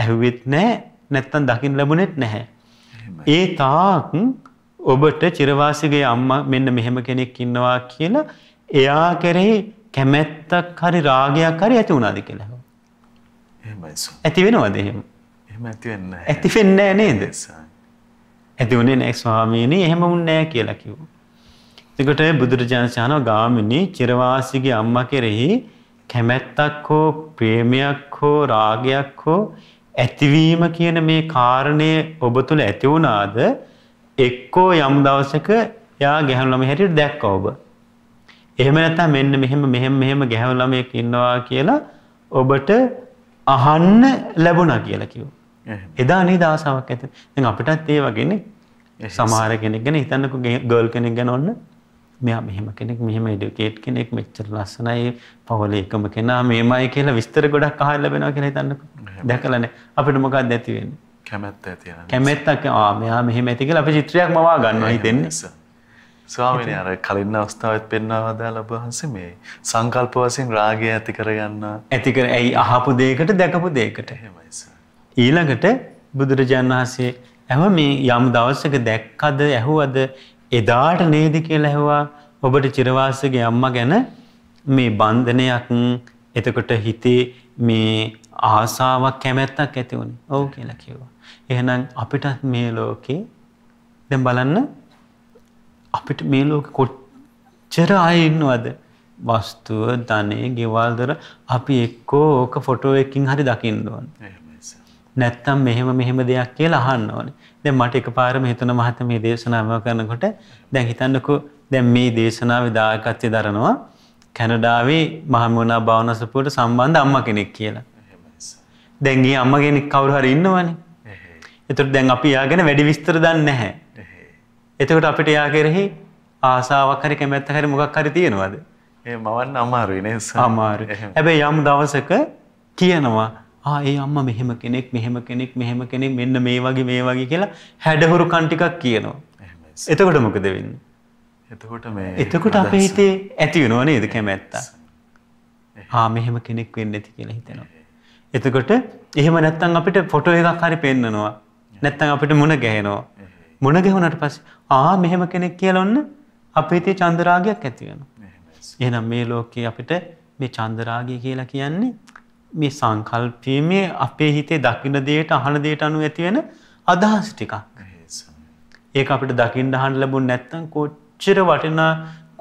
ඇහුවෙත් නැහැ නැත්නම් දකින්න ලැබුණෙත් නැහැ. ඒ තාක් ඔබට චිරවාසිගේ අම්මා මෙන්න මෙහෙම කෙනෙක් ඉන්නවා කියලා එයා කෙරෙහි කැමැත්තක් හරි රාගයක් හරි ඇති වුණාද කියලා. ඇති වෙනවද එහෙම?
එහෙම ඇති වෙන්නේ නැහැ.
ඇති වෙන්නේ නැහැ නේද? ඇති වුණේ නැහැ ස්වාමීනි එහෙම වුන්නේ නැහැ කියලා කිව්වා. එතකොට බුදුරජාණන් වහන්සේ ගාමිණී චිරවාසිගේ අම්මා කෙරෙහි කැමැත්තක් හෝ ප්‍රේමයක් හෝ රාගයක් හෝ ඇතිවීම කියන මේ කාරණය ඔබ තුළ ඇති වුණාද? එක්කෝ යම් දවසක එයා ගැහැණු ළමයි හැටියට දැක්කා ඔබ. එහෙම නැත්නම් මෙන්න මෙහෙම මෙහෙම මෙහෙම ගැහැණු ළමයෙක් ඉන්නවා කියලා ඔබට අහන්න ලැබුණා කියලා කිව්වා. එදා නේද ආසාවක් ඇති. දැන් අපිටත් ඒ වගේනේ. සමහර කෙනෙක් ගැන හිතන්නකෝ ගර්ල් කෙනෙක් ගැන ඔන්න මෙයා මෙහෙම කෙනෙක් මෙහෙම එඩියුකේට් කෙනෙක් මෙච්චර ලස්සනයි පවලේ එකම කෙනා මේමයි කියලා විස්තර ගොඩක් අහලා ලැබෙනවා කියලා හිතන්නකෝ. දැකලා නැහැ. අපිට මොකක්ද
ඇති වෙන්නේ? කැමැත්ත ඇති කැමැත්තක් මෙයා මෙහෙම ඇතිකල අප චිත්‍රයක් මවා ගන්නවා හිතෙන්නේ ස්වාමිනය අර කලින් අවස්ථාවත් පෙන්න්නවදා ලබහන්සේ මේ සංකල්ප වසින් රාගය ඇති කරගන්න ඇතිකර ඇයි අහපු දේකට දැකපු දේකට හෙමයිස.
ඊළඟට බුදුරජාණන් වහන්සේ ඇම මේ යම් දවස්සක දැක්කද ඇහුවද එදාට නේද කියලා ඇහවා ඔබට චිරවාසගේ අම්ම ගැන මේ බන්ධනයක් එතකොට හිතේ මේ ආසාවක් කැමැත්තක් ඇති වුණේ. ඔව් කියලා කිව්වා. එහෙනම් අපිටත් මේ ලෝකේ දැන් බලන්න අපිට මේ ලෝකේ කොච්චර අය ඉන්නවද? වස්තුව, ධනෙ, ගෙවල් දර අපි එක්කෝ ඕක ෆොටෝ එකකින් හරි දකින්න ඕනේ. නැත්තම් මෙහෙම මෙහෙම දෙයක් කියලා අහන්න ඕනේ. දැන් මට එකපාරම හිතන මහත්මයා මේ දේශනාව කරනකොට දැන් හිතන්නකෝ දැන් මේ දේශනාවේ දායකත්වය දරනවා කැනඩාවේ මහමුණා භාවනසපුවට සම්බන්ධ අම්ම කෙනෙක් කියලා. දැන්ගේ අම්ම කෙනෙක් කවුරු හරි ඉන්නවනේ. එතකොට දැන් අපි යා ගැන වැඩි විස්තර දන්නේ නැහැ. එතකොට අපිට යා කෙරෙහි ආසාවක් හරි කැමැත්ත හරි මොකක් හරි තියෙනවද? ඒ මවන්න අමාරුයි නේ සර්. අමාරුයි. හැබැයි යම් දවසක කියනවා ආ ඒ අම්මා මෙහෙම කෙනෙක් මෙහෙම කෙනෙක් මෙහෙම කෙනෙක් මෙන්න මේ වගේ මේ වගේ කියලා හැඩහුරු කන් ටිකක් කියනවා. එතකොට මොකද වෙන්නේ?
එතකොට මේ එතකොට අපේ හිතේ
ඇති වෙනව නේද කැමැත්ත. ආ මෙහෙම කෙනෙක් වෙන්න ඇති කියලා හිතෙනවා. එතකොට එහෙම නැත්තම් අපිට ෆොටෝ එකක් හරි පෙන්නනවා. නැත්තම් අපිට මුණ ගැහෙනවා. මුණ ගැහුණාට පස්සේ ආ මෙහෙම කෙනෙක් කියලා ඔන්න අපේ හිතේ චන්දරාගයක් ඇති වෙනවා. එහෙනම් මේ ලෝකේ අපිට මේ චන්දරාගය කියලා කියන්නේ මේ සංකල්පීමේ අපේ හිතේ දකින්න දෙයට අහන දෙයට අනුව ඇති වෙන අදහස් ටිකක්. ඒක අපිට දකින්න අහන්න ලැබුණ නැත්නම් කොච්චර වටිනා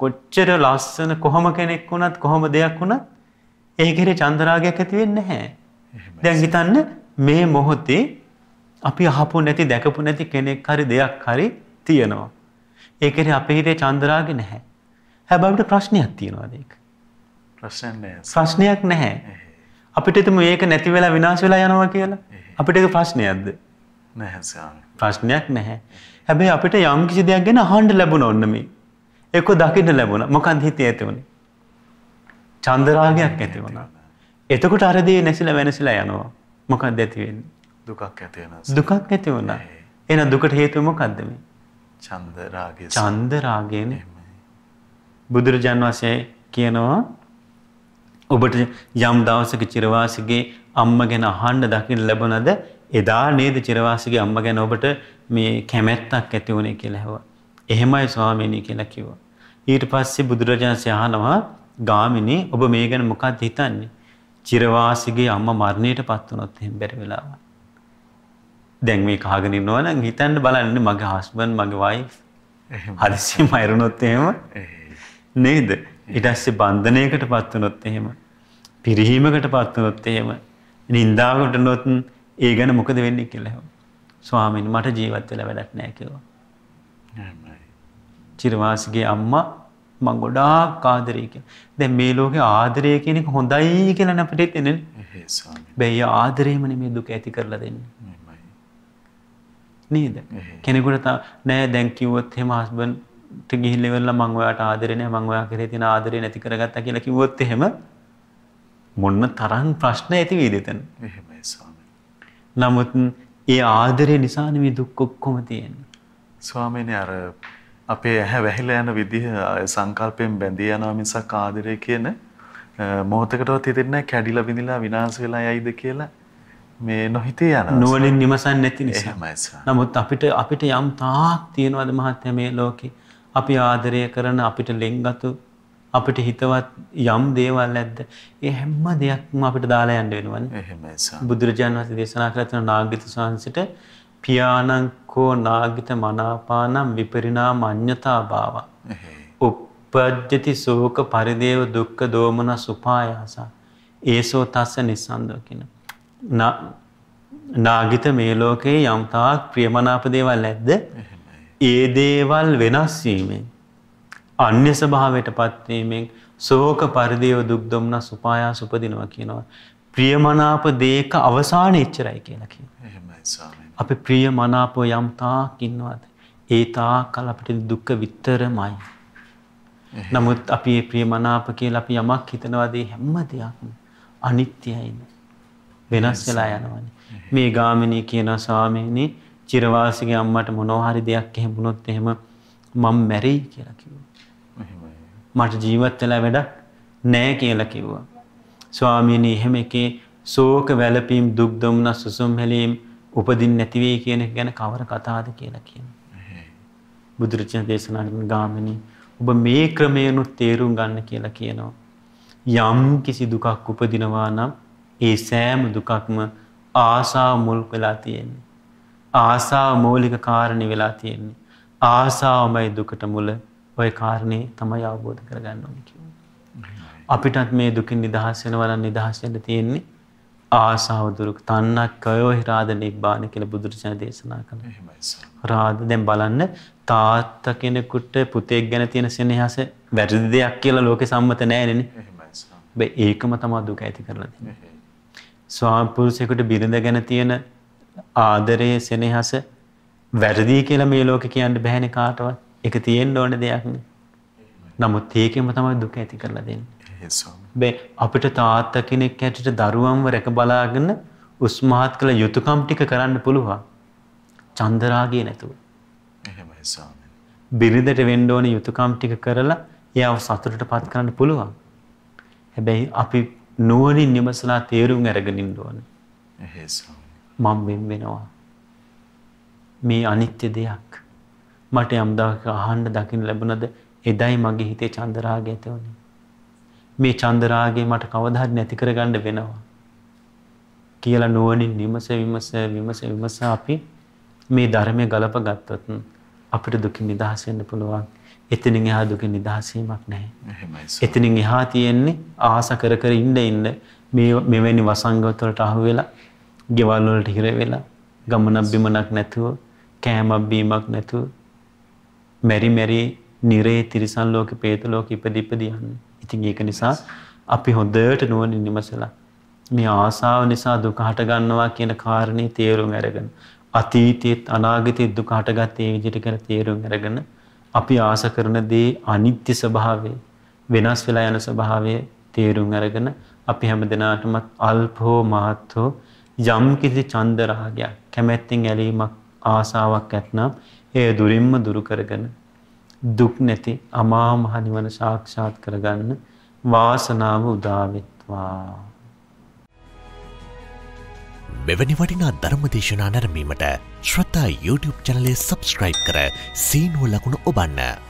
කොච්චර ලස්සන කොහොම කෙනෙක් වුණත් කොහොම දෙයක් වුණත් ඒ කෙරේ චන්දරාගයක් ඇති වෙන්නේ නැහැ. දැන් හිතන්න මේ මොහොතේ අපි අහපු නැති දැකපු නැති කෙනෙක් හරි දෙයක් හරි තියෙනවා. ඒ කෙරේ අපේ හිතේ චන්දරාගය නැහැ. හැබැයි අපිට ප්‍රශ්නයක් තියෙනවාද ඒක? ප්‍රශ්නයක් නැහැ. අපිට හිතමු ඒක නැති වෙලා විනාශ වෙලා යනවා කියලා. අපිට ඒක ප්‍රශ්නයක්ද? නැහැ ප්‍රශ්නයක් නැහැ. හැබැයි අපිට යම් කිසි දෙයක් ගැන අහන්න ලැබුණ ඔන්න මේ. එක්ක දකින්න ලැබුණ. මොකන්ද හිතේ ඇති වුනේ? චන්දරාගයක් ඇති වුණා. එතකොට අර දේ නැසිලා වෙනසිලා යනවා. මොකක්ද ඇති වෙන්නේ?
දුකක් ඇති වෙනවා.
දුකක් ඇති වුණා. එහෙනම් දුකට හේතුව මොකක්ද මේ?
චන්දරාගය.
චන්දරාගයනේ. බුදුරජාන් වහන්සේ කියනවා ඔබට යම් දවසක චිරවාසිගේ අම්ම ගැන අහන්න දකින්න ලැබුණද එදා නේද චිරවාසිගේ අම්ම ගැන ඔබට මේ කැමැත්තක් ඇති වුණේ කියලා ඇහුවා. එහෙමයි ස්වාමීනි කියලා කිව්වා. ඊට පස්සේ බුදුරජාණන්සේ අහනවා ගාමිනී ඔබ මේ ගැන මොකක්ද හිතන්නේ? චිරවාසිගේ අම්මා මරණයටපත් වුණොත් එහෙම බැරි වෙලාවක්. දැන් මේක අහගෙන ඉන්නවනම් හිතන්න බලන්න මගේ හස්බන්ඩ් මගේ වයිෆ් හදිසියෙම මරුණොත් එහෙම නේද? ඊට පස්සේ බන්ධනයකටපත් වුණොත් එහෙම පිරිහීමකටපත් වුණොත් එහෙම නින්දාකටනොත් ඒ ගැන මොකද වෙන්නේ කියලා හෙව්වා ස්වාමීන් මට ජීවත් වෙලා වැඩක් නැහැ
කිව්වා
චිරවාසගේ අම්මා මං ගොඩාක් ආදරේ කියලා දැන් මේ ලෝකේ ආදරය කියන එක හොඳයි කියලා නේ අපිට එන්නේ බෑ ආදරේම නෙමේ දුක ඇති කරලා දෙන්නේ නේද කෙනෙකුට නෑ දැන් කිව්වොත් එහෙම හස්බන්ඩ් ට ගිහිල්ල වෙලා මං ඔයාට ආදරේ නෑ මං ඔයා කරේ තියෙන ආදරේ නැති කරගත්තා කියලා කිව්වොත් එහෙම මොන්න තරම් ප්‍රශ්න ඇති වේද එතන එහෙමයි නමුත්
ඒ ආදරය නිසාන මේ දුක් ඔක්කොම තියෙන්නේ. ස්වාමීනි අර අපේ ඇහැ වැහිලා යන විදිහ සංකල්පයෙන් බැඳී යනවා මිසක් ආදරය කියන මොහොතකටවත් හිතෙන්නේ නැහැ කැඩිලා බිඳිලා විනාශ වෙලා යයිද කියලා. මේ නොහිතේ යනවා.
නුවණින් නිමසන්නේ නැති නිසා. එහෙමයි
නමුත් අපිට අපිට යම් තාක් තියනවාද මහත්මයා මේ ලෝකේ. අපි ආදරය කරන අපිට ලෙන්ගතු අපිට හිතවත් යම් දේවල් ඇද්ද ඒ හැම දෙයක්ම අපිට දාලා යන්න වෙනවනේ. එහෙමයි සාරා. බුදුරජාණන් වහන්සේ දේශනා කළ තන නාගිත සංසිට පියාණං කෝ නාගිත මනාපානම් විපරිණාම අඤ්ඤතා භාව. උපජ්ජති ශෝක පරිදේව දුක්ඛ දෝමන සුපායාස. ඒසෝ තස්ස නිස්සන්දෝ කියන. නාගිත මේ ලෝකේ යම් තාක් ප්‍රියමනාප දේවල් ඇද්ද? ඒ දේවල් වෙනස් වීමෙන් අන්‍ය ස්වභාවයට පත්වීමෙන් ශෝක පරිදේව දුක් දුම්න සුපායා සුපදිනවා කියනවා. ප්‍රියමනාප දේක අවසාන එච්චරයි කියලා කියනවා. එහෙමයි ස්වාමීනි. අපි ප්‍රියමනාප යම් තාක් ඉන්නවද? ඒ තාක් අපිට දුක විතරමයි. නමුත් අපි ඒ ප්‍රියමනාප කියලා අපි යමක් හිතනවාද හැම දෙයක්ම අනිත්‍යයිනේ. වෙනස් වෙලා යනවනේ. මේ ගාමිණී කියන ස්වාමීනි චිරවාසිගේ අම්මට මොනවා හරි දෙයක් එහෙම වුණොත් එහෙම මම මැරෙයි කියලා කිව්වා. මට ජීවත් වෙලා වැඩක් නෑ කියලා කිව්වා. ස්වාමීනි එහෙම එකේ ශෝක වැළපීම් දුක් දුම්න සුසුම් හැලීම් උපදින් නැති වෙයි කියන එක ගැන කවර කතාවද කියලා කියනවා. බුදුරජාණන් දේශනා කරන ගාමිනී ඔබ මේ ක්‍රමයනුත් තේරුම් ගන්න කියලා කියනවා. යම් කිසි දුකක් උපදිනවා නම් ඒ සෑම දුකක්ම ආසා මුල් වෙලා තියෙන්නේ. ආසා මූලික කාරණි වෙලා තියෙන්නේ. ආසාවමයි දුකට මුල ඔය කාරණේ තමයි අවබෝධ කරගන්න ඕනේ කියන්නේ. අපිටත් මේ දුකින් නිදහස් වෙනවා නම් නිදහස් වෙන්න තියෙන්නේ ආසාව දුරු තන්නක්කයෝ හිරාද නිබ්බාන කියලා බුදුරජාණන් දේශනා කළා. එහෙමයි රාද දැන් බලන්න තාත්තා කෙනෙකුට පුතෙක් ගැන තියෙන සෙනෙහස වැරදි දෙයක් කියලා ලෝකෙ සම්මත නැහැනේ. එහෙමයි ඒකම තමයි දුක ඇති කරලා දෙන්නේ. ස්වාමිපුරුෂයෙකුට බිරිඳ ගැන තියෙන ආදරයේ සෙනෙහස වැරදි කියලා මේ ලෝකෙ කියන්න බෑනේ කාටවත්. ඒක තියෙන්න ඕන දෙයක් නමුත් ඒකෙම තමයි දුක ඇති කරලා දෙන්නේ බෑ අපිට තාත්තා කෙනෙක් ඇටිට දරුවන්ව රැක බලාගෙන උස්මහත් කළ යුතුයකම් ටික කරන්න පුළුවන් චන්දරාගය නැතුව එහෙමයි ස්වාමීන් බිරිඳට වෙන්න ඕන යුතුයකම් ටික කරලා එයාව සතුටටපත් කරන්න පුළුවන් හැබැයි අපි නුවණින් විමසලා තේරුම් අරගෙන ඉන්න ඕන එහෙසම් මම වෙනවා මේ අනිත්‍ය දෙයක් මට යම්දාක අහන්න දකින්න ලැබුණද එදයි මගේ හිතේ චන්දරාගය ඇති වුණේ. මේ චන්දරාගය මට කවදා හරි නැති කරගන්න වෙනවා. කියලා නුවණින් විමස විමස විමස විමස අපි මේ ධර්මයේ ගලප ගත්තොත් අපිට දුකින් නිදහස් වෙන්න පුළුවන්. එතනින් එහා දුකින් නිදහස් වීමක් නැහැ. එහෙමයි. එතනින් එහා තියෙන්නේ ආස කර කර ඉන්න ඉන්න මේ මෙවැනි වසංගත වලට අහු වෙලා, ගෙවල් වලට හිර වෙලා, ගමනක් බිමනක් නැතුව, කෑමක් බීමක් නැතුව මෙරි මෙරි නිරේ තිරිසන් ලෝකේ പ്രേත ලෝකේ ඉපදිපදි යන්නේ. ඉතින් ඒක නිසා අපි හොඳට නුවණින් විමසලා මේ ආසාව නිසා දුක හට ගන්නවා කියන කාරණේ තේරුම් අරගෙන අතීතයේත් අනාගතයේත් දුක හටගත් ඒ විදිහට කරන තේරුම් අරගෙන අපි ආස කරන දේ අනිත්‍ය ස්වභාවය වෙනස් වෙලා යන ස්වභාවය තේරුම් අරගෙන අපි හැම දිනාටම අල්පෝ මහත්ෝ යම් කිසි චන්ද රාගයක් කැමැත්තෙන් ඇලීමක් ආසාවක් ඇතනම් එය දුරින්ම දුරු කරගෙන දුක් නැති අමා මහ නිවන සාක්ෂාත් කරගන්න වාසනාව උදා
වෙත්වා. මෙවැනි වටිනා ධර්ම දේශනා නැරඹීමට ශ්‍රතා YouTube channel එක subscribe කර සීනුව ලකුණ ඔබන්න.